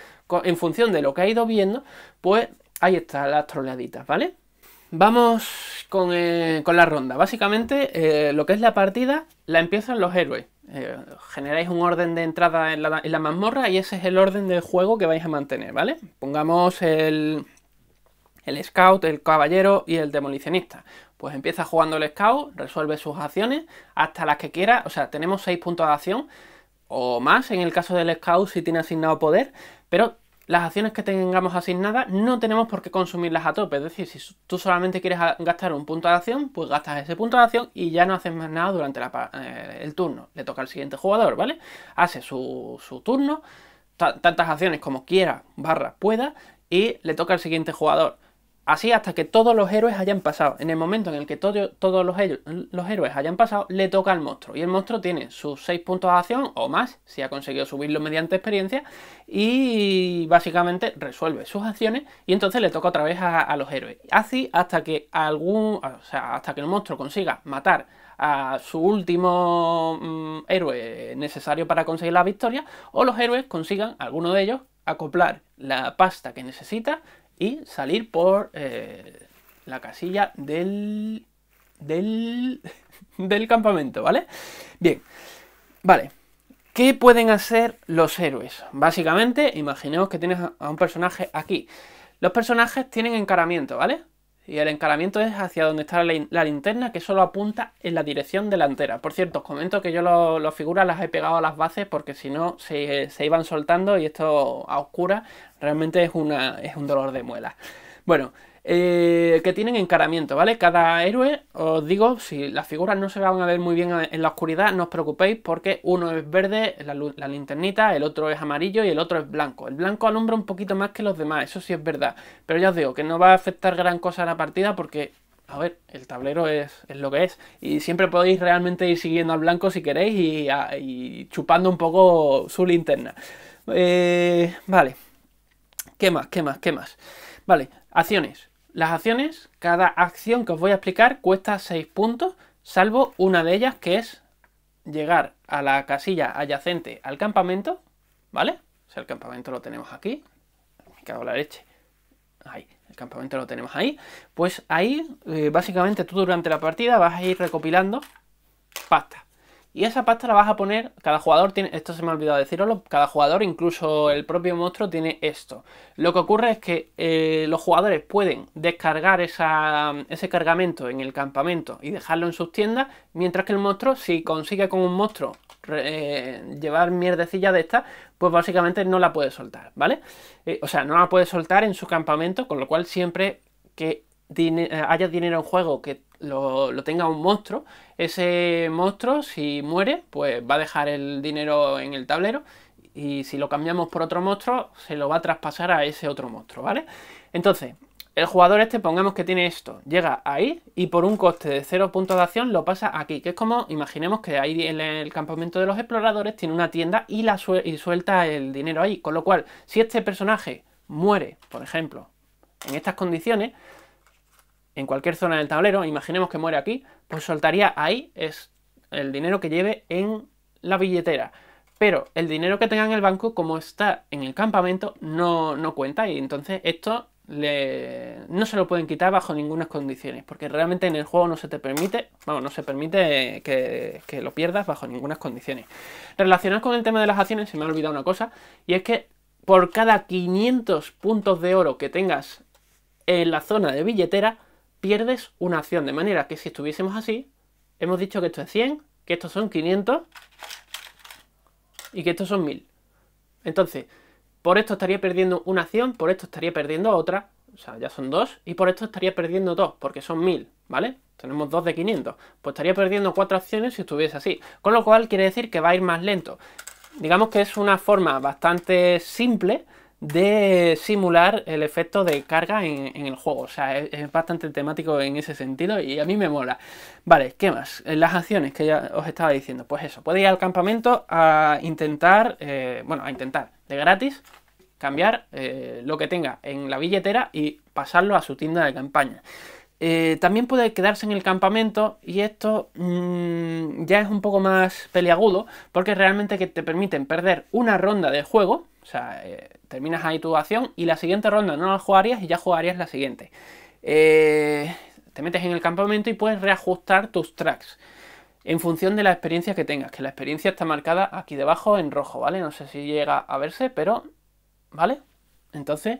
en función de lo que ha ido viendo, pues ahí están las troleaditas, ¿vale? vamos eh, con, la ronda. Básicamente, eh, lo que es la partida la empiezan los héroes. Eh, generáis un orden de entrada en la, mazmorra y ese es el orden del juego que vais a mantener, ¿vale? Pongamos el, scout, el caballero y el demolicionista. Pues empieza jugando el scout, resuelve sus acciones hasta las que quiera. O sea, tenemos 6 puntos de acción o más en el caso del scout si tiene asignado poder, pero las acciones que tengamos asignadas no tenemos por qué consumirlas a tope. Es decir, si tú solamente quieres gastar un punto de acción, pues gastas ese punto de acción y ya no haces más nada durante eh, el turno. Le toca al siguiente jugador, ¿vale? Hace su, su turno, tantas acciones como quiera, barra, pueda, y le toca al siguiente jugador. Así hasta que todos los héroes hayan pasado. En el momento en el que todos los, héroes hayan pasado, le toca al monstruo. Y el monstruo tiene sus 6 puntos de acción o más, si ha conseguido subirlo mediante experiencia, y básicamente resuelve sus acciones y entonces le toca otra vez a, los héroes. Así hasta que algún, o sea, hasta que el monstruo consiga matar a su último mm, héroe necesario para conseguir la victoria, o los héroes consigan, alguno de ellos, acoplar la pasta que necesita y salir por eh, la casilla del, (laughs) del, campamento, ¿vale? Bien, vale. ¿Qué pueden hacer los héroes? Básicamente, imaginemos que tienes a un personaje aquí. Los personajes tienen encaramiento, ¿vale? Y el encaramiento es hacia donde está la, linterna que solo apunta en la dirección delantera. Por cierto, os comento que yo las figuras las he pegado a las bases porque si no se, se, iban soltando y esto a oscura realmente es, una, es un dolor de muela. Bueno, eh, que tienen encaramiento, ¿vale? Cada héroe, os digo, si las figuras no se van a ver muy bien en la oscuridad, no os preocupéis porque uno es verde, la, linternita, el otro es amarillo y el otro es blanco. El blanco alumbra un poquito más que los demás, eso sí es verdad. Pero ya os digo que no va a afectar gran cosa a la partida porque a ver, el tablero es, lo que es. Y siempre podéis realmente ir siguiendo al blanco si queréis y, chupando un poco su linterna. Eh, vale. ¿Qué más? ¿Qué más? ¿Qué más? Vale, acciones. Las acciones, cada acción que os voy a explicar cuesta 6 puntos, salvo una de ellas que es llegar a la casilla adyacente al campamento, ¿vale? O sea, el campamento lo tenemos aquí, me cago la leche, ahí, el campamento lo tenemos ahí, pues ahí eh, básicamente tú durante la partida vas a ir recopilando pasta, y esa pasta la vas a poner, cada jugador tiene, esto se me ha olvidado deciroslo, cada jugador, incluso el propio monstruo, tiene esto. Lo que ocurre es que eh, los jugadores pueden descargar ese cargamento en el campamento y dejarlo en sus tiendas, mientras que el monstruo, si consigue con un monstruo eh, llevar mierdecilla de esta, pues básicamente no la puede soltar, ¿vale? Eh, o sea, no la puede soltar en su campamento, con lo cual siempre que haya dinero en juego que lo, lo, tenga un monstruo. Ese monstruo, si muere, pues va a dejar el dinero en el tablero. Y si lo cambiamos por otro monstruo, se lo va a traspasar a ese otro monstruo, ¿vale? Entonces, el jugador este, pongamos que tiene esto, llega ahí y por un coste de 0 puntos de acción lo pasa aquí, que es como, imaginemos que ahí en el campamento de los exploradores tiene una tienda y, la y suelta el dinero ahí. Con lo cual, si este personaje muere, por ejemplo, en estas condiciones, en cualquier zona del tablero, imaginemos que muere aquí, pues soltaría ahí es el dinero que lleve en la billetera. Pero el dinero que tenga en el banco, como está en el campamento, no, cuenta y entonces esto no se lo pueden quitar bajo ninguna condiciones, porque realmente en el juego no se te permite, vamos, no se permite que, lo pierdas bajo ninguna condición Relacionado con el tema de las acciones, se me ha olvidado una cosa, y es que por cada 500 puntos de oro que tengas en la zona de billetera, pierdes una acción. De manera que si estuviésemos así, hemos dicho que esto es 100, que estos son 500 y que estos son 1000. Entonces, por esto estaría perdiendo una acción, por esto estaría perdiendo otra, o sea, ya son dos, y por esto estaría perdiendo dos, porque son 1000, ¿vale? Tenemos dos de 500, pues estaría perdiendo cuatro acciones si estuviese así, con lo cual quiere decir que va a ir más lento. Digamos que es una forma bastante simple de simular el efecto de carga en, el juego. O sea, es, bastante temático en ese sentido y a mí me mola. Vale, ¿qué más? Eh, las acciones que ya os estaba diciendo. Pues eso, puede ir al campamento a intentar, eh, bueno, a intentar de gratis cambiar eh, lo que tenga en la billetera y pasarlo a su tienda de campaña. Eh, también puedes quedarse en el campamento y esto mm, ya es un poco más peliagudo porque realmente que te permiten perder una ronda de juego, o sea, eh, terminas ahí tu acción y la siguiente ronda no la jugarías y ya jugarías la siguiente. Eh, te metes en el campamento y puedes reajustar tus tracks en función de la experiencia que tengas, que la experiencia está marcada aquí debajo en rojo, ¿vale? No sé si llega a verse, pero, ¿vale? Entonces,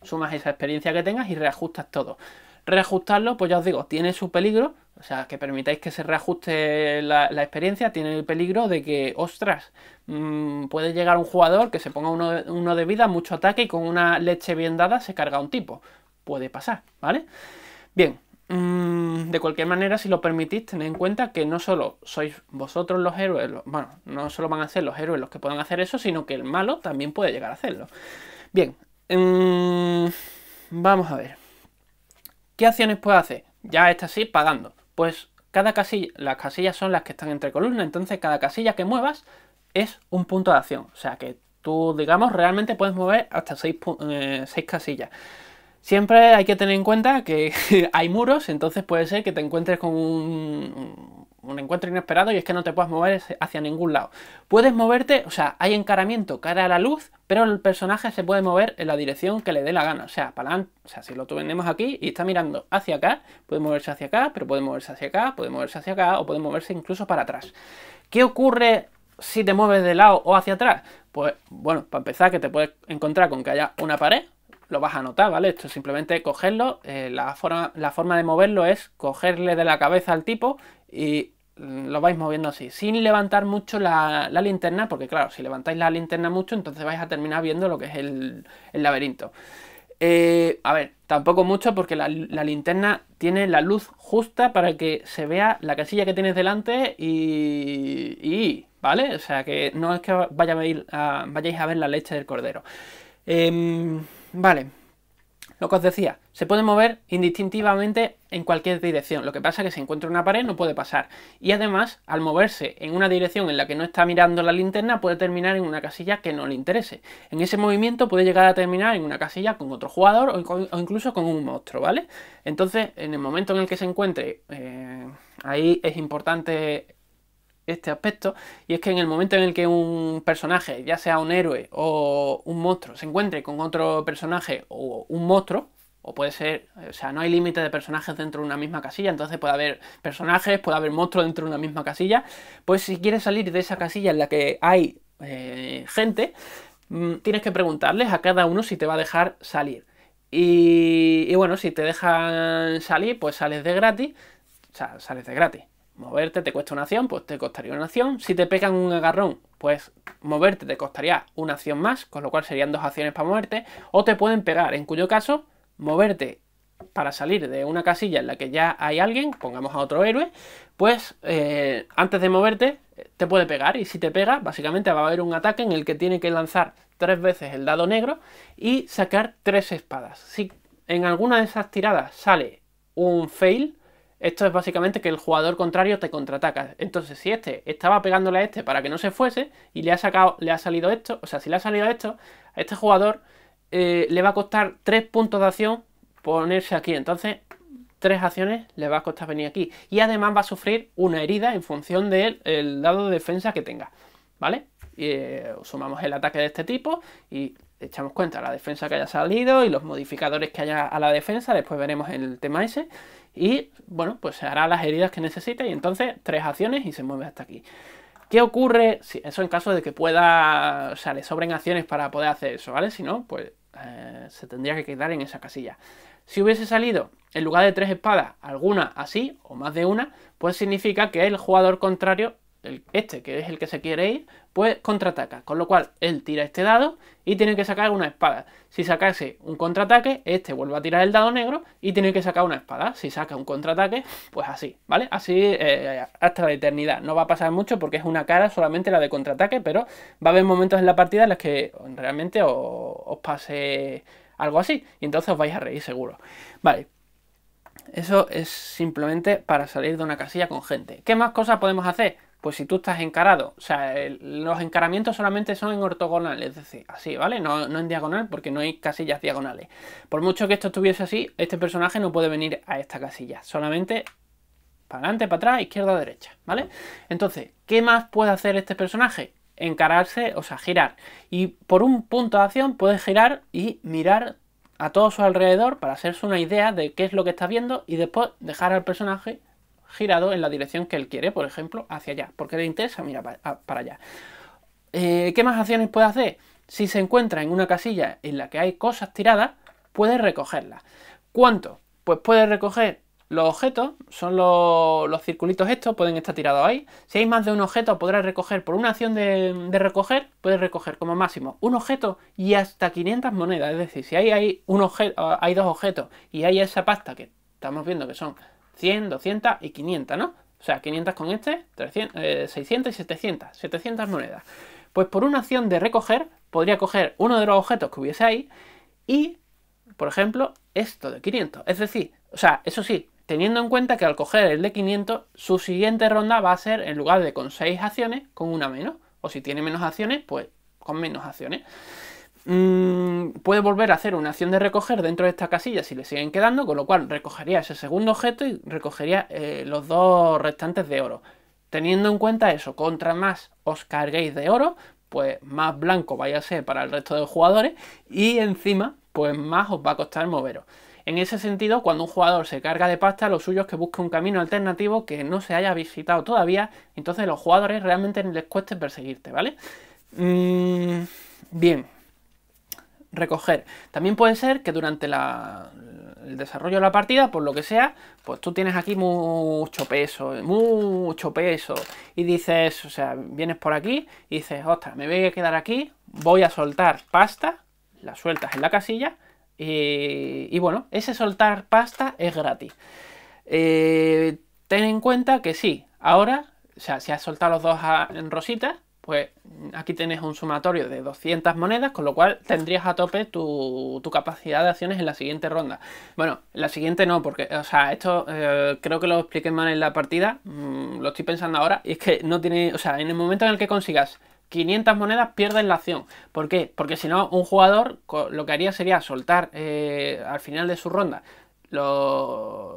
sumas esa experiencia que tengas y reajustas todo. Reajustarlo, pues ya os digo, tiene su peligro, o sea, que permitáis que se reajuste la, experiencia, tiene el peligro de que, ostras, mm, puede llegar un jugador que se ponga uno, de vida, mucho ataque y con una leche bien dada se carga un tipo. Puede pasar, ¿vale? Bien, mm, de cualquier manera, si lo permitís, tened en cuenta que no solo sois vosotros los héroes, bueno, no solo van a ser los héroes los que puedan hacer eso, sino que el malo también puede llegar a hacerlo. Bien, mm, vamos a ver. ¿Qué acciones puedo hacer? Ya está así pagando. Pues cada casilla, las casillas son las que están entre columnas, entonces cada casilla que muevas es un punto de acción. O sea que tú, digamos, realmente puedes mover hasta seis eh, casillas. Siempre hay que tener en cuenta que (laughs) hay muros, entonces puede ser que te encuentres con un, un encuentro inesperado y es que no te puedes mover hacia ningún lado. Puedes moverte, o sea, hay encaramiento cara a la luz, pero el personaje se puede mover en la dirección que le dé la gana. O sea, para o sea, si lo tenemos aquí y está mirando hacia acá, puede moverse hacia acá, pero puede moverse hacia acá, puede moverse hacia acá o puede moverse incluso para atrás. ¿Qué ocurre si te mueves de lado o hacia atrás? Pues bueno, para empezar que te puedes encontrar con que haya una pared, lo vas a notar, ¿vale? Esto es simplemente cogerlo, eh, la, forma, la forma de moverlo es cogerle de la cabeza al tipo y lo vais moviendo así, sin levantar mucho la, linterna, porque claro, si levantáis la linterna mucho, entonces vais a terminar viendo lo que es el, laberinto. Eh, a ver, tampoco mucho porque la, linterna tiene la luz justa para que se vea la casilla que tienes delante y, ¿vale? O sea que no es que vaya a a, vayáis a ver la leche del cordero. Em, vale, lo que os decía, se puede mover indistintivamente en cualquier dirección. Lo que pasa es que si encuentra una pared no puede pasar. Y además, al moverse en una dirección en la que no está mirando la linterna, puede terminar en una casilla que no le interese. En ese movimiento puede llegar a terminar en una casilla con otro jugador o, incluso con un monstruo, ¿vale? Entonces, en el momento en el que se encuentre, eh, ahí es importante este aspecto, y es que en el momento en el que un personaje, ya sea un héroe o un monstruo, se encuentre con otro personaje o un monstruo, o puede ser, o sea, no hay límite de personajes dentro de una misma casilla, entonces puede haber personajes, puede haber monstruos dentro de una misma casilla, pues si quieres salir de esa casilla en la que hay eh, gente, mm, tienes que preguntarles a cada uno si te va a dejar salir. Y, y bueno, si te dejan salir, pues sales de gratis, o sea, sales de gratis moverte te cuesta una acción, pues te costaría una acción. Si te pegan un agarrón, pues moverte te costaría una acción más, con lo cual serían dos acciones para moverte. O te pueden pegar, en cuyo caso, moverte para salir de una casilla en la que ya hay alguien, pongamos a otro héroe, pues eh, antes de moverte te puede pegar y si te pega básicamente va a haber un ataque en el que tiene que lanzar tres veces el dado negro y sacar tres espadas. Si en alguna de esas tiradas sale un fail, esto es básicamente que el jugador contrario te contraataca. Entonces, si este estaba pegándole a este para que no se fuese y le ha, sacado, le ha salido esto, o sea, si le ha salido esto, a este jugador eh, le va a costar 3 puntos de acción ponerse aquí. Entonces, 3 acciones le va a costar venir aquí. Y además va a sufrir una herida en función del dado de defensa que tenga. ¿Vale? Y, eh, sumamos el ataque de este tipo y echamos cuenta la defensa que haya salido y los modificadores que haya a la defensa. Después veremos el tema ese y bueno, pues se hará las heridas que necesite y entonces tres acciones y se mueve hasta aquí. ¿Qué ocurre? Si, eso en caso de que pueda, o sea, le sobren acciones para poder hacer eso, ¿vale? Si no, pues eh, se tendría que quedar en esa casilla. Si hubiese salido en lugar de tres espadas, alguna así o más de una, pues significa que el jugador contrario este que es el que se quiere ir, pues contraataca. Con lo cual, él tira este dado y tiene que sacar una espada. Si sacase un contraataque, este vuelve a tirar el dado negro y tiene que sacar una espada. Si saca un contraataque, pues así, ¿vale? Así eh, hasta la eternidad. No va a pasar mucho porque es una cara solamente la de contraataque, pero va a haber momentos en la partida en los que realmente os pase algo así. Y entonces os vais a reír seguro. Vale, eso es simplemente para salir de una casilla con gente. ¿Qué más cosas podemos hacer? pues si tú estás encarado, o sea, los encaramientos solamente son en ortogonal, es decir, así, ¿vale? No, en diagonal porque no hay casillas diagonales. Por mucho que esto estuviese así, este personaje no puede venir a esta casilla, solamente para adelante, para atrás, izquierda, derecha, ¿vale? Entonces, ¿qué más puede hacer este personaje? Encararse, o sea, girar. Y por un punto de acción puede girar y mirar a todo su alrededor para hacerse una idea de qué es lo que está viendo y después dejar al personaje girado en la dirección que él quiere, por ejemplo, hacia allá, porque le interesa mira para allá. Eh, ¿Qué más acciones puede hacer? Si se encuentra en una casilla en la que hay cosas tiradas, puede recogerlas. ¿Cuánto? Pues puede recoger los objetos, son los, circulitos estos, pueden estar tirados ahí. Si hay más de un objeto, podrá recoger por una acción de, recoger, puedes recoger como máximo un objeto y hasta 500 monedas. Es decir, si hay, un objeto, hay dos objetos y hay esa pasta que estamos viendo que son 100, 200 y 500, ¿no? O sea, 500 con este, 600 eh, y 700, 700 monedas. Pues por una acción de recoger, podría coger uno de los objetos que hubiese ahí y, por ejemplo, esto de 500. Es decir, o sea, eso sí, teniendo en cuenta que al coger el de 500, su siguiente ronda va a ser, en lugar de con 6 acciones, con una menos. O si tiene menos acciones, pues con menos acciones mmm, puede volver a hacer una acción de recoger dentro de esta casilla si le siguen quedando, con lo cual recogería ese segundo objeto y recogería eh, los dos restantes de oro. Teniendo en cuenta eso, contra más os carguéis de oro, pues más blanco vaya a ser para el resto de los jugadores y encima pues más os va a costar moveros. En ese sentido, cuando un jugador se carga de pasta, lo suyo es que busque un camino alternativo que no se haya visitado todavía, entonces a los jugadores realmente les cueste perseguirte, ¿vale? Mm, bien, recoger. También puede ser que durante el desarrollo de la partida, por lo que sea, pues tú tienes aquí mucho peso, mucho peso, y dices, o sea, vienes por aquí y dices, ostras, me voy a quedar aquí, voy a soltar pasta, la sueltas en la casilla, y, bueno, ese soltar pasta es gratis. Eh, ten en cuenta que sí, ahora, se sea, si has soltado los dos en rositas, pues aquí tienes un sumatorio de 200 monedas, con lo cual tendrías a tope tu, capacidad de acciones en la siguiente ronda. Bueno, la siguiente no, porque, o sea, esto eh, creo que lo expliqué mal en la partida, mm, lo estoy pensando ahora, y es que no tiene, o sea, en el momento en el que consigas 500 monedas pierdes la acción. ¿Por qué? Porque si no, un jugador lo que haría sería soltar eh, al final de su ronda los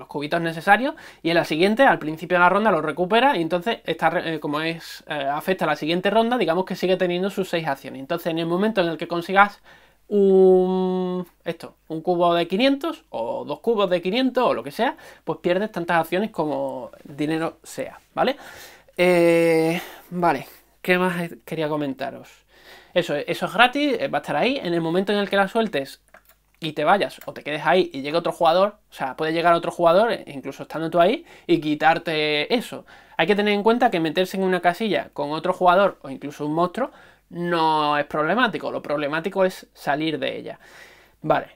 los cubitos necesarios y en la siguiente, al principio de la ronda, los recupera y entonces, está eh, como es eh, afecta a la siguiente ronda, digamos que sigue teniendo sus seis acciones. Entonces, en el momento en el que consigas un, esto, un cubo de 500 o dos cubos de 500 o lo que sea, pues pierdes tantas acciones como dinero sea, ¿vale? Eh, vale, ¿qué más quería comentaros? Eso, eso es gratis, va a estar ahí. En el momento en el que la sueltes, y te vayas o te quedes ahí y llega otro jugador, o sea, puede llegar otro jugador, eh, incluso estando tú ahí, y quitarte eso. Hay que tener en cuenta que meterse en una casilla con otro jugador o incluso un monstruo no es problemático, lo problemático es salir de ella. Vale,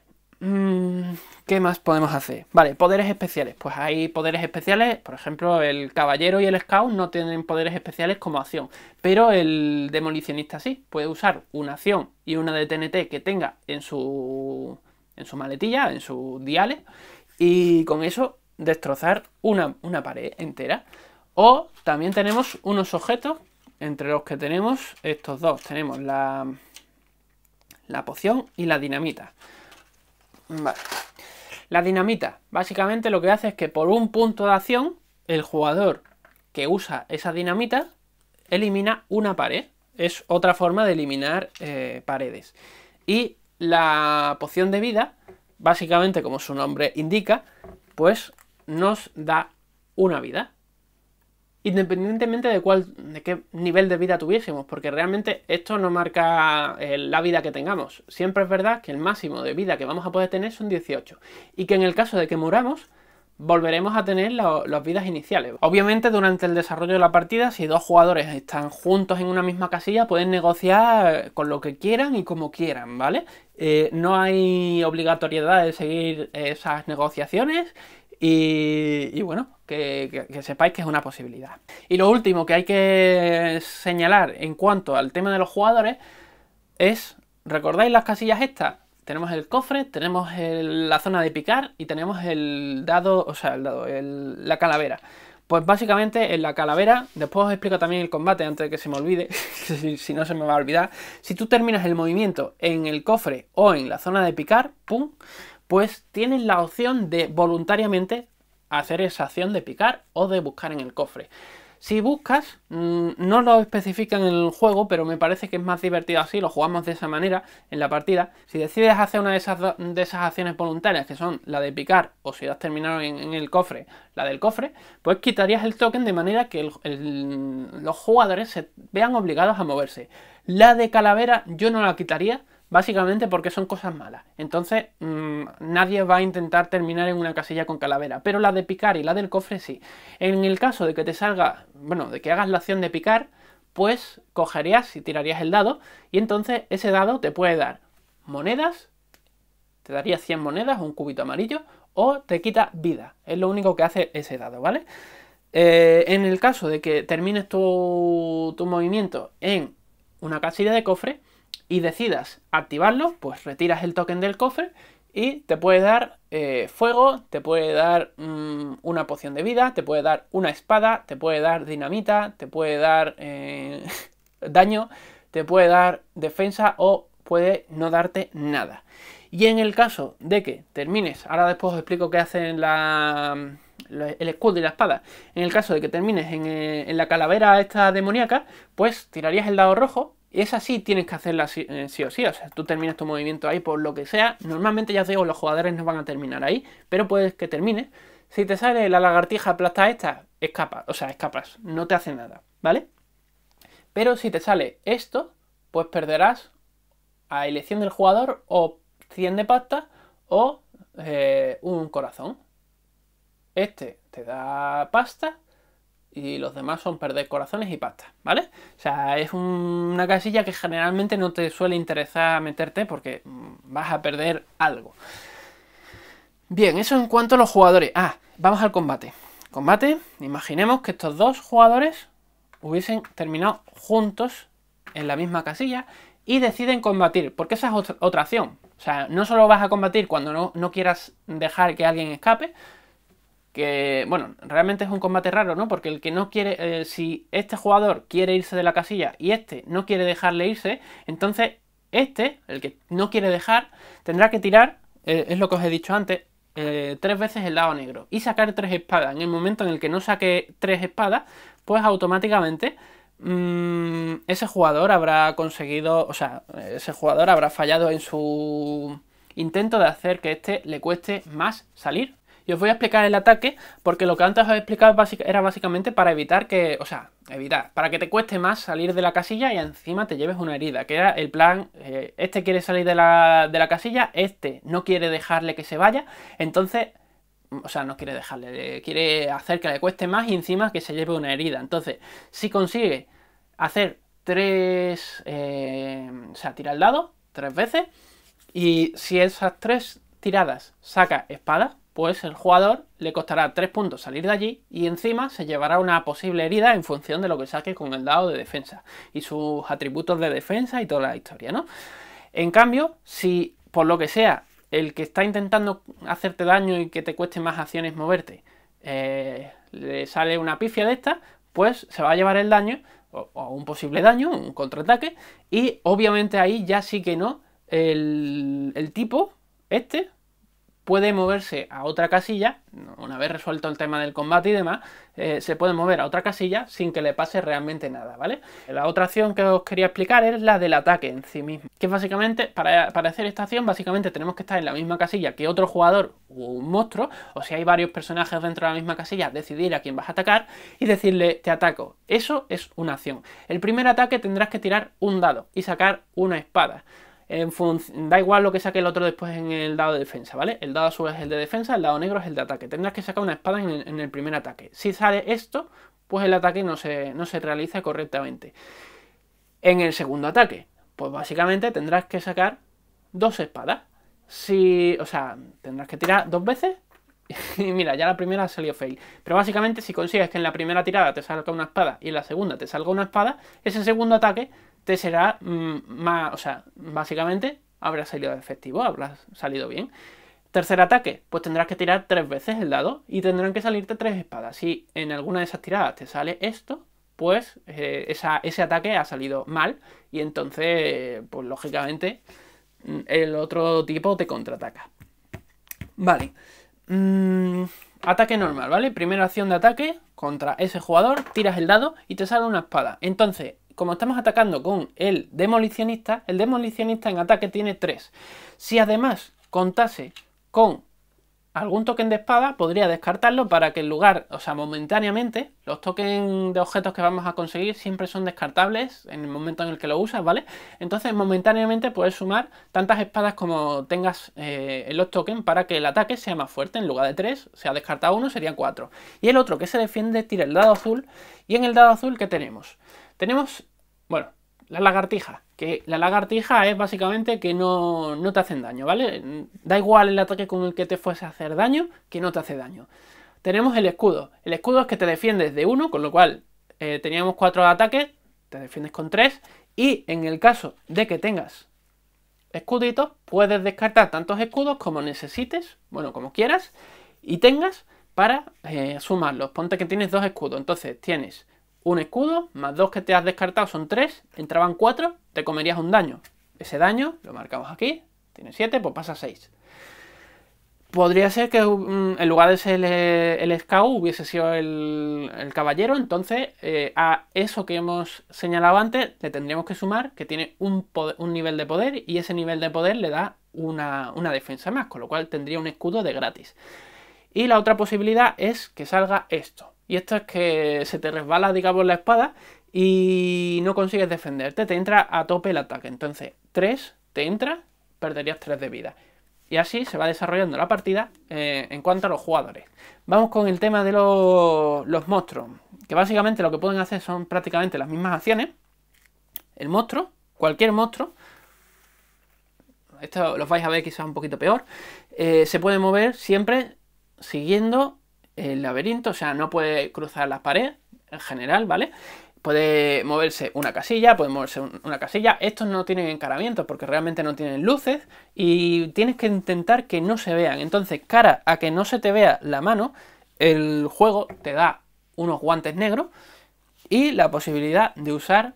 mm, ¿Qué más podemos hacer? Vale, poderes especiales. Pues hay poderes especiales, por ejemplo, el caballero y el scout no tienen poderes especiales como acción, pero el demolicionista sí, puede usar una acción y una de TNT que tenga en su en su maletilla, en sus diales, y con eso destrozar una, pared entera. O también tenemos unos objetos, entre los que tenemos estos dos. Tenemos la, la poción y la dinamita. La dinamita, básicamente lo que hace es que por un punto de acción, el jugador que usa esa dinamita elimina una pared. Es otra forma de eliminar eh, paredes. Y la poción de vida, básicamente como su nombre indica, pues nos da una vida. Independientemente de cuál, de qué nivel de vida tuviésemos, porque realmente esto no marca eh, la vida que tengamos. Siempre es verdad que el máximo de vida que vamos a poder tener son 18. Y que en el caso de que muramos, volveremos a tener las vidas iniciales. Obviamente durante el desarrollo de la partida, si dos jugadores están juntos en una misma casilla, pueden negociar con lo que quieran y como quieran, ¿vale? Eh, no hay obligatoriedad de seguir esas negociaciones y, bueno, que, que, sepáis que es una posibilidad. Y lo último que hay que señalar en cuanto al tema de los jugadores es, ¿recordáis las casillas estas? Tenemos el cofre, tenemos la zona de picar y tenemos el dado, o sea, el dado, la calavera. Pues básicamente en la calavera, después os explico también el combate antes de que se me olvide, (laughs) si, si, no se me va a olvidar, si tú terminas el movimiento en el cofre o en la zona de picar, ¡pum! pues tienes la opción de voluntariamente hacer esa acción de picar o de buscar en el cofre. Si buscas, mm, no lo especifican en el juego, pero me parece que es más divertido así, lo jugamos de esa manera en la partida. Si decides hacer una de esas, de esas acciones voluntarias, que son la de picar, o si has terminado en, el cofre, la del cofre, pues quitarías el token de manera que los jugadores se vean obligados a moverse. La de calavera yo no la quitaría, básicamente porque son cosas malas. Entonces mm, nadie va a intentar terminar en una casilla con calavera, pero la de picar y la del cofre sí. En el caso de que te salga, bueno, de que hagas la acción de picar, pues cogerías y tirarías el dado y entonces ese dado te puede dar monedas, te daría 100 monedas o un cubito amarillo o te quita vida. Es lo único que hace ese dado, ¿vale? Eh, en el caso de que termines tu movimiento en una casilla de cofre, y decidas activarlo, pues retiras el token del cofre y te puede dar eh, fuego, te puede dar mm, una poción de vida, te puede dar una espada, te puede dar dinamita, te puede dar eh, (laughs) daño, te puede dar defensa o puede no darte nada. Y en el caso de que termines, ahora después os explico qué hacen la, mm, el escudo y la espada. En el caso de que termines en, eh, en, la calavera esta demoníaca, pues tirarías el dado rojo es así tienes que hacerla eh, sí, o sí. O sea, tú terminas tu movimiento ahí por lo que sea. Normalmente, ya os digo, los jugadores no van a terminar ahí, pero puedes que termine. Si te sale la lagartija aplastada esta, escapa O sea, escapas. No te hace nada, ¿vale? Pero si te sale esto, pues perderás a elección del jugador o 100 de pasta o eh, un corazón. Este te da pasta y los demás son perder corazones y pasta, ¿vale? O sea, es una casilla que generalmente no te suele interesar meterte porque mm, vas a perder algo. Bien, eso en cuanto a los jugadores. Ah, vamos al combate. Combate, imaginemos que estos dos jugadores hubiesen terminado juntos en la misma casilla y deciden combatir, porque esa es otra, acción. O sea, no solo vas a combatir cuando no, no quieras dejar que alguien escape, que, bueno, realmente es un combate raro, ¿no? Porque el que no quiere, eh, si este jugador quiere irse de la casilla y este no quiere dejarle irse, entonces este, el que no quiere dejar, tendrá que tirar, eh, es lo que os he dicho antes, eh, tres veces el lado negro y sacar tres espadas. En el momento en el que no saque tres espadas, pues automáticamente mm, ese jugador habrá conseguido, o sea, ese jugador habrá fallado en su intento de hacer que este le cueste más salir y os voy a explicar el ataque, porque lo que antes os he explicado era básicamente para evitar que, o sea, evitar, para que te cueste más salir de la casilla y encima te lleves una herida, que era el plan, eh, este quiere salir de la, casilla, este no quiere dejarle que se vaya, entonces o sea, no quiere dejarle, quiere hacer que le cueste más y encima que se lleve una herida. Entonces, si consigue hacer tres, eh, o sea, tira el dado tres veces y si esas tres tiradas saca espada, pues el jugador le costará 3 puntos salir de allí y encima se llevará una posible herida en función de lo que saque con el dado de defensa y sus atributos de defensa y toda la historia, ¿no? En cambio, si por lo que sea el que está intentando hacerte daño y que te cueste más acciones moverte eh, le sale una pifia de esta, pues se va a llevar el daño o, un posible daño, un contraataque y obviamente ahí ya sí que no el, el tipo este puede moverse a otra casilla, una vez resuelto el tema del combate y demás, eh, se puede mover a otra casilla sin que le pase realmente nada, ¿vale? La otra acción que os quería explicar es la del ataque en sí mismo, que básicamente, para, para hacer esta acción, básicamente tenemos que estar en la misma casilla que otro jugador o un monstruo, o si hay varios personajes dentro de la misma casilla, decidir a quién vas a atacar y decirle, te ataco. Eso es una acción. El primer ataque tendrás que tirar un dado y sacar una espada da igual lo que saque el otro después en el dado de defensa, ¿vale? El dado azul es el de defensa, el dado negro es el de ataque. Tendrás que sacar una espada en el, primer ataque. Si sale esto, pues el ataque no se, no se realiza correctamente. En el segundo ataque, pues básicamente tendrás que sacar dos espadas. Si, o sea, tendrás que tirar dos veces. (laughs) Y mira, ya la primera salió fail. Pero básicamente si consigues que en la primera tirada te salga una espada y en la segunda te salga una espada, ese segundo ataque te será más, mm, o sea, básicamente habrá salido efectivo, habrá salido bien. Tercer ataque, pues tendrás que tirar tres veces el dado y tendrán que salirte tres espadas. Si en alguna de esas tiradas te sale esto, pues eh, ese ataque ha salido mal y entonces, pues lógicamente, mm, el otro tipo te contraataca. Vale. Mm, ataque normal, ¿vale? Primera acción de ataque contra ese jugador, tiras el dado y te sale una espada. Entonces, como estamos atacando con el demolicionista, el demolicionista en ataque tiene 3. Si además contase con algún token de espada, podría descartarlo para que en lugar, o sea, momentáneamente, los tokens de objetos que vamos a conseguir siempre son descartables en el momento en el que lo usas, ¿vale? Entonces, momentáneamente puedes sumar tantas espadas como tengas eh, en los tokens para que el ataque sea más fuerte. En lugar de 3, se ha descartado uno, sería 4. Y el otro que se defiende tira el dado azul. Y en el dado azul, ¿qué tenemos? Tenemos, bueno, la lagartija. Que la lagartija es básicamente que no, te hacen daño, ¿vale? Da igual el ataque con el que te fuese a hacer daño, que no te hace daño. Tenemos el escudo. El escudo es que te defiendes de uno, con lo cual eh, teníamos cuatro ataques, te defiendes con tres. Y en el caso de que tengas escuditos, puedes descartar tantos escudos como necesites, bueno, como quieras, y tengas para eh, sumarlos. Ponte que tienes dos escudos, entonces tienes un escudo, más dos que te has descartado son tres, entraban cuatro, te comerías un daño. Ese daño lo marcamos aquí, tiene siete, pues pasa seis. Podría ser que mm, en lugar de ser el, el hubiese sido el, caballero, entonces eh, a eso que hemos señalado antes le tendríamos que sumar que tiene un, nivel de poder y ese nivel de poder le da una defensa más, con lo cual tendría un escudo de gratis. Y la otra posibilidad es que salga esto. Y esto es que se te resbala, digamos, la espada y no consigues defenderte, te entra a tope el ataque. Entonces, 3 te entra, perderías 3 de vida. Y así se va desarrollando la partida eh, en cuanto a los jugadores. Vamos con el tema de los, monstruos, que básicamente lo que pueden hacer son prácticamente las mismas acciones. El monstruo, cualquier monstruo, esto los vais a ver quizás un poquito peor, eh, se puede mover siempre siguiendo el laberinto, o sea, no puede cruzar las paredes en general, ¿vale? Puede moverse una casilla, puede moverse una casilla. Estos no tienen encaramientos porque realmente no tienen luces y tienes que intentar que no se vean. Entonces, cara a que no se te vea la mano, el juego te da unos guantes negros y la posibilidad de usar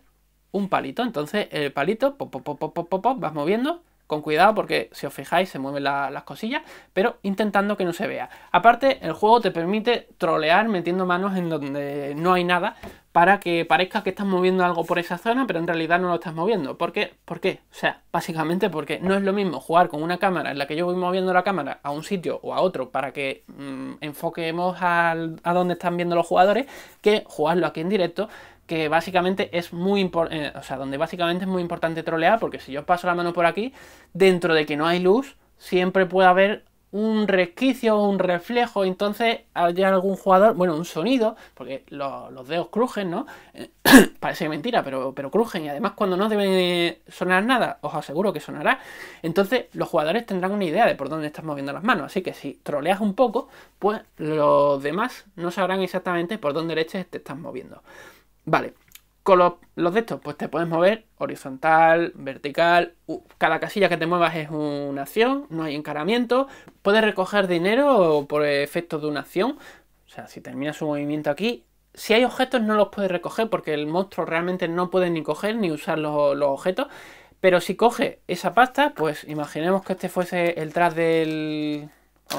un palito. Entonces, el palito pop, pop, pop, vas moviendo con cuidado porque si os fijáis se mueven las cosillas, pero intentando que no se vea. Aparte, el juego te permite trolear metiendo manos en donde no hay nada para que parezca que estás moviendo algo por esa zona, pero en realidad no lo estás moviendo. ¿Por qué? ¿Por qué? O sea, básicamente porque no es lo mismo jugar con una cámara en la que yo voy moviendo la cámara a un sitio o a otro para que mm, enfoquemos a donde están viendo los jugadores que jugarlo aquí en directo que básicamente es muy importante, eh, o sea, donde básicamente es muy importante trolear, porque si yo paso la mano por aquí, dentro de que no hay luz, siempre puede haber un resquicio, un reflejo, entonces hay algún jugador, bueno, un sonido, porque los, dedos crujen, ¿no? Eh, (coughs) parece mentira, pero, pero crujen y además cuando no debe sonar nada, os aseguro que sonará, entonces los jugadores tendrán una idea de por dónde estás moviendo las manos, así que si troleas un poco, pues los demás no sabrán exactamente por dónde leches te estás moviendo. Vale, con los, los, de estos, pues te puedes mover horizontal, vertical. cada casilla que te muevas es una acción, no hay encaramiento. Puedes recoger dinero por efecto de una acción. O sea, si terminas su movimiento aquí, si hay objetos no los puedes recoger porque el monstruo realmente no puede ni coger ni usar los, objetos. Pero si coge esa pasta, pues imaginemos que este fuese el tras del...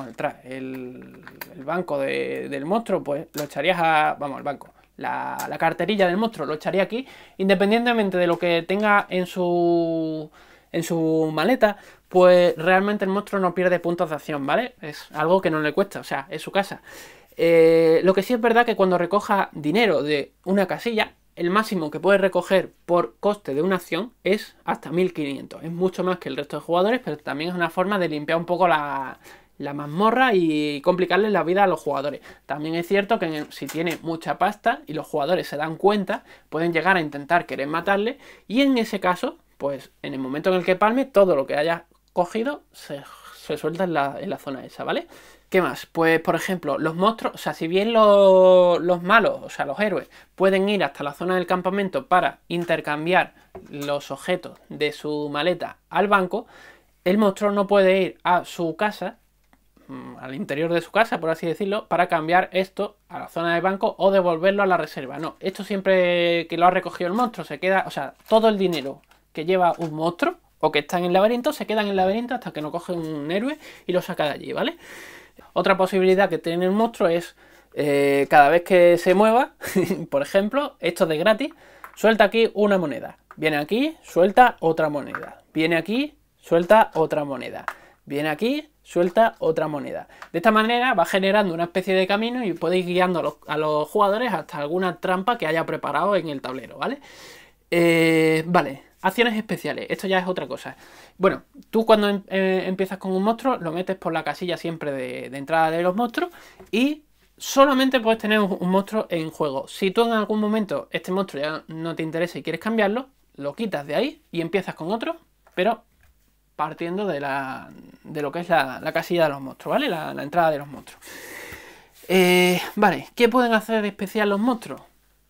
el tras, el, el banco del monstruo, pues lo echarías a... Vamos, al banco la, carterilla del monstruo, lo echaría aquí, independientemente de lo que tenga en su en su maleta, pues realmente el monstruo no pierde puntos de acción, ¿vale? Es algo que no le cuesta, o sea, es su casa. Eh, lo que sí es verdad que cuando recoja dinero de una casilla, el máximo que puede recoger por coste de una acción es hasta 1500. Es mucho más que el resto de jugadores, pero también es una forma de limpiar un poco la, la mazmorra y complicarles la vida a los jugadores. También es cierto que si tiene mucha pasta y los jugadores se dan cuenta, pueden llegar a intentar querer matarle y en ese caso, pues en el momento en el que palme, todo lo que haya cogido se, suelta en la, zona esa, ¿vale? ¿Qué más? Pues, por ejemplo, los monstruos, o sea, si bien los, los malos, o sea, los héroes, pueden ir hasta la zona del campamento para intercambiar los objetos de su maleta al banco, el monstruo no puede ir a su casa al interior de su casa, por así decirlo, para cambiar esto a la zona de banco o devolverlo a la reserva. No, esto siempre que lo ha recogido el monstruo se queda, o sea, todo el dinero que lleva un monstruo o que está en el laberinto se queda en el laberinto hasta que no coge un héroe y lo saca de allí, ¿vale? Otra posibilidad que tiene el monstruo es eh, cada vez que se mueva, (laughs) por ejemplo, esto de gratis, suelta aquí una moneda. Viene aquí, suelta otra moneda. Viene aquí, suelta otra moneda. Viene aquí, suelta otra moneda. De esta manera va generando una especie de camino y podéis guiando a los, jugadores hasta alguna trampa que haya preparado en el tablero, ¿vale? Eh, vale, acciones especiales, esto ya es otra cosa. Bueno, tú cuando em, eh, empiezas con un monstruo lo metes por la casilla siempre de, entrada de los monstruos y solamente puedes tener un monstruo en juego. Si tú en algún momento este monstruo ya no te interesa y quieres cambiarlo, lo quitas de ahí y empiezas con otro, pero partiendo de, lo que es la, casilla de los monstruos, ¿vale? La, entrada de los monstruos. Eh, vale, ¿qué pueden hacer de especial los monstruos?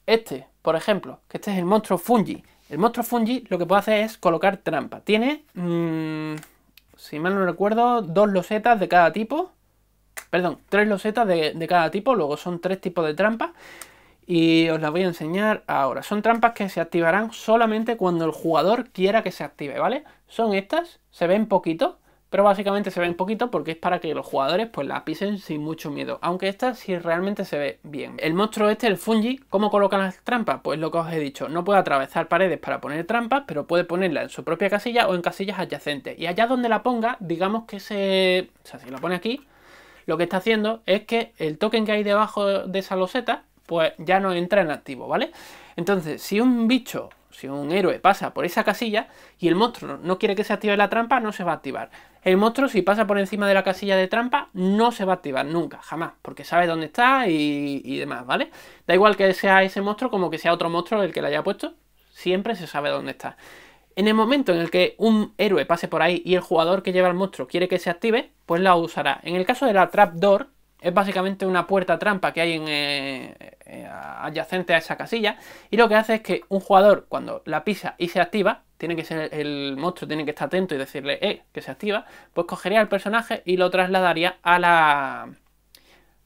Este, por ejemplo, que este es el monstruo Fungi. El monstruo Fungi lo que puede hacer es colocar trampa. Tiene, mm, si mal no recuerdo, dos losetas de cada tipo. Perdón, tres losetas de, de cada tipo. Luego son tres tipos de trampas. Y os las voy a enseñar ahora. Son trampas que se activarán solamente cuando el jugador quiera que se active, ¿vale? son estas. Se ven poquito, pero básicamente se ven poquito porque es para que los jugadores pues la pisen sin mucho miedo. Aunque esta sí realmente se ve bien. El monstruo este, el Fungi, ¿cómo coloca las trampas? Pues lo que os he dicho, no puede atravesar paredes para poner trampas, pero puede ponerla en su propia casilla o en casillas adyacentes. Y allá donde la ponga, digamos que se... O sea, si la pone aquí, lo que está haciendo es que el token que hay debajo de esa loseta, pues ya no entra en activo, ¿vale? Entonces, si un bicho si un héroe pasa por esa casilla y el monstruo no quiere que se active la trampa, no se va a activar. El monstruo, si pasa por encima de la casilla de trampa, no se va a activar nunca, jamás, porque sabe dónde está y, demás, ¿vale? Da igual que sea ese monstruo como que sea otro monstruo el que le haya puesto, siempre se sabe dónde está. En el momento en el que un héroe pase por ahí y el jugador que lleva el monstruo quiere que se active, pues la usará. En el caso de la trapdoor, es básicamente una puerta trampa que hay en, eh, eh, adyacente a esa casilla y lo que hace es que un jugador cuando la pisa y se activa, tiene que ser el monstruo tiene que estar atento y decirle eh, que se activa, pues cogería al personaje y lo trasladaría a la,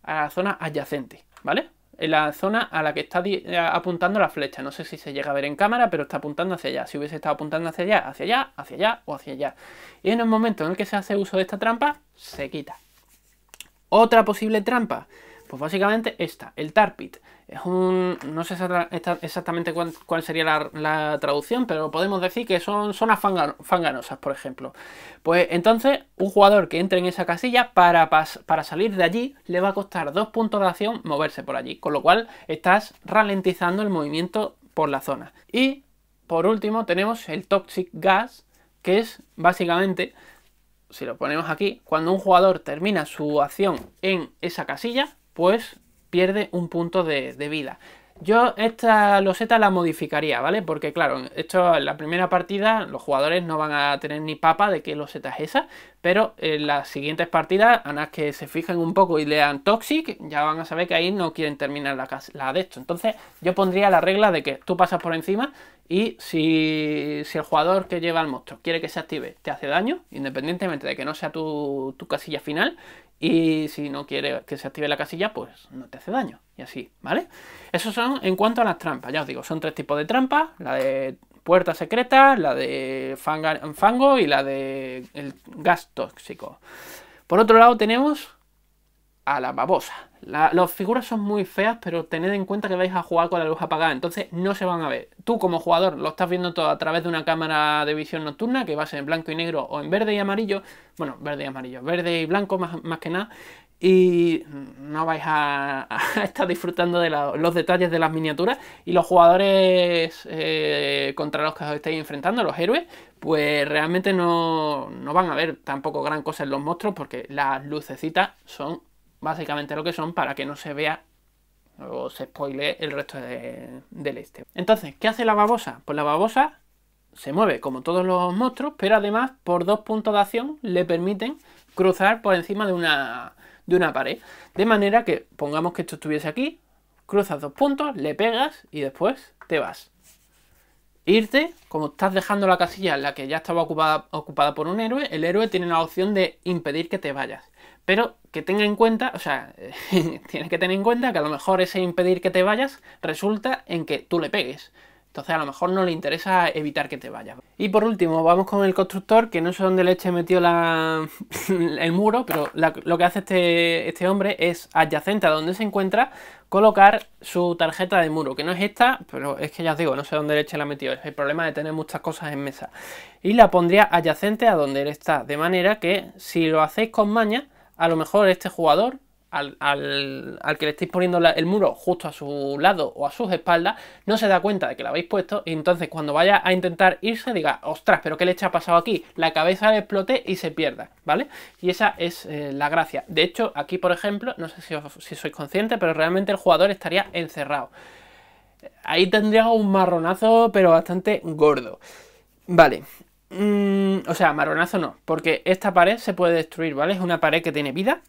a la zona adyacente, ¿vale? En la zona a la que está eh, apuntando la flecha. No sé si se llega a ver en cámara, pero está apuntando hacia allá. Si hubiese estado apuntando hacia allá, hacia allá, hacia allá o hacia allá. Y en el momento en el que se hace uso de esta trampa, se quita. Otra posible trampa, pues básicamente esta, el tarpit. Es un. No sé exactamente cuál, sería la, traducción, pero podemos decir que son zonas fanganosas, por ejemplo. Pues entonces, un jugador que entre en esa casilla, para, para salir de allí, le va a costar dos puntos de acción moverse por allí, con lo cual estás ralentizando el movimiento por la zona. Y por último, tenemos el Toxic Gas, que es básicamente si lo ponemos aquí, cuando un jugador termina su acción en esa casilla, pues pierde un punto de, vida. Yo esta loseta la modificaría, ¿vale? Porque claro, esto en la primera partida los jugadores no van a tener ni papa de qué loseta es esa, pero en las siguientes partidas, a las que se fijen un poco y lean Toxic, ya van a saber que ahí no quieren terminar la, la de esto. Entonces yo pondría la regla de que tú pasas por encima, y si, el jugador que lleva al monstruo quiere que se active, te hace daño, independientemente de que no sea tu, casilla final. Y si no quiere que se active la casilla, pues no te hace daño. Y así, ¿vale? Esos son en cuanto a las trampas. Ya os digo, son tres tipos de trampas. La de puerta secreta, la de fango y la de el gas tóxico. Por otro lado tenemos a la babosa. La, las figuras son muy feas, pero tened en cuenta que vais a jugar con la luz apagada, entonces no se van a ver. Tú como jugador lo estás viendo todo a través de una cámara de visión nocturna que va a ser en blanco y negro o en verde y amarillo, bueno, verde y amarillo, verde y blanco más, que nada, y no vais a, (laughs) estar disfrutando de los detalles de las miniaturas y los jugadores eh, contra los que os estáis enfrentando, los héroes, pues realmente no, no van a ver tampoco gran cosa en los monstruos porque las lucecitas son básicamente lo que son para que no se vea o se spoile el resto del este. Entonces, ¿qué hace la babosa? Pues la babosa se mueve como todos los monstruos, pero además por dos puntos de acción le permiten cruzar por encima de una, de una pared. De manera que pongamos que esto estuviese aquí, cruzas dos puntos, le pegas y después te vas. Irte, como estás dejando la casilla en la que ya estaba ocupada, ocupada por un héroe, el héroe tiene la opción de impedir que te vayas. Pero que tenga en cuenta, o sea, (laughs) tienes que tener en cuenta que a lo mejor ese impedir que te vayas resulta en que tú le pegues. Entonces a lo mejor no le interesa evitar que te vayas. Y por último, vamos con el constructor, que no sé dónde leche metió la... (laughs) el muro, pero lo que hace este, este hombre es adyacente a donde se encuentra colocar su tarjeta de muro, que no es esta, pero es que ya os digo, no sé dónde leche la metió, es el problema de tener muchas cosas en mesa. Y la pondría adyacente a donde él está, de manera que si lo hacéis con maña, a lo mejor este jugador al, que le estáis poniendo el muro justo a su lado o a sus espaldas, no se da cuenta de que lo habéis puesto y entonces cuando vaya a intentar irse diga, ostras, pero ¿qué le ha pasado aquí? La cabeza le explote y se pierda, ¿vale? Y esa es eh, la gracia. De hecho, aquí por ejemplo, no sé si, si sois conscientes, pero realmente el jugador estaría encerrado. Ahí tendría un marronazo, pero bastante gordo. Vale, Mm, o sea, marronazo no, porque esta pared se puede destruir, ¿vale? Es una pared que tiene vida.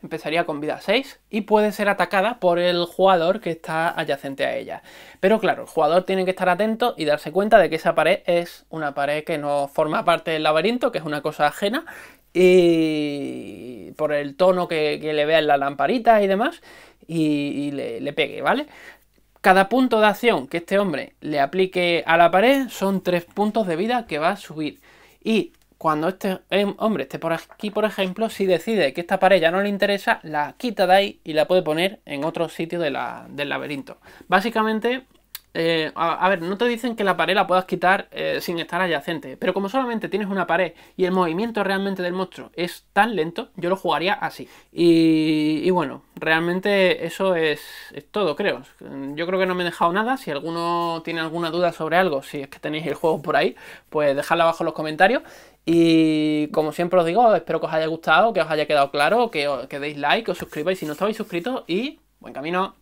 Empezaría con vida 6 y puede ser atacada por el jugador que está adyacente a ella. Pero claro, el jugador tiene que estar atento y darse cuenta de que esa pared es una pared que no forma parte del laberinto, que es una cosa ajena, y por el tono que, le vea en la lamparita y demás, y, le, le, pegue, ¿vale? Cada punto de acción que este hombre le aplique a la pared son tres puntos de vida que va a subir. Y cuando este hombre esté por aquí, por ejemplo, si decide que esta pared ya no le interesa, la quita de ahí y la puede poner en otro sitio del laberinto. Básicamente eh, a, ver, no te dicen que la pared la puedas quitar eh, sin estar adyacente, pero como solamente tienes una pared y el movimiento realmente del monstruo es tan lento, yo lo jugaría así. Y, bueno, realmente eso es, todo, creo. Yo creo que no me he dejado nada. Si alguno tiene alguna duda sobre algo, si es que tenéis el juego por ahí, pues dejadla abajo en los comentarios. Y como siempre os digo, espero que os haya gustado, que os haya quedado claro, que, os, que deis like, que os suscribáis si no estáis suscritos y buen camino.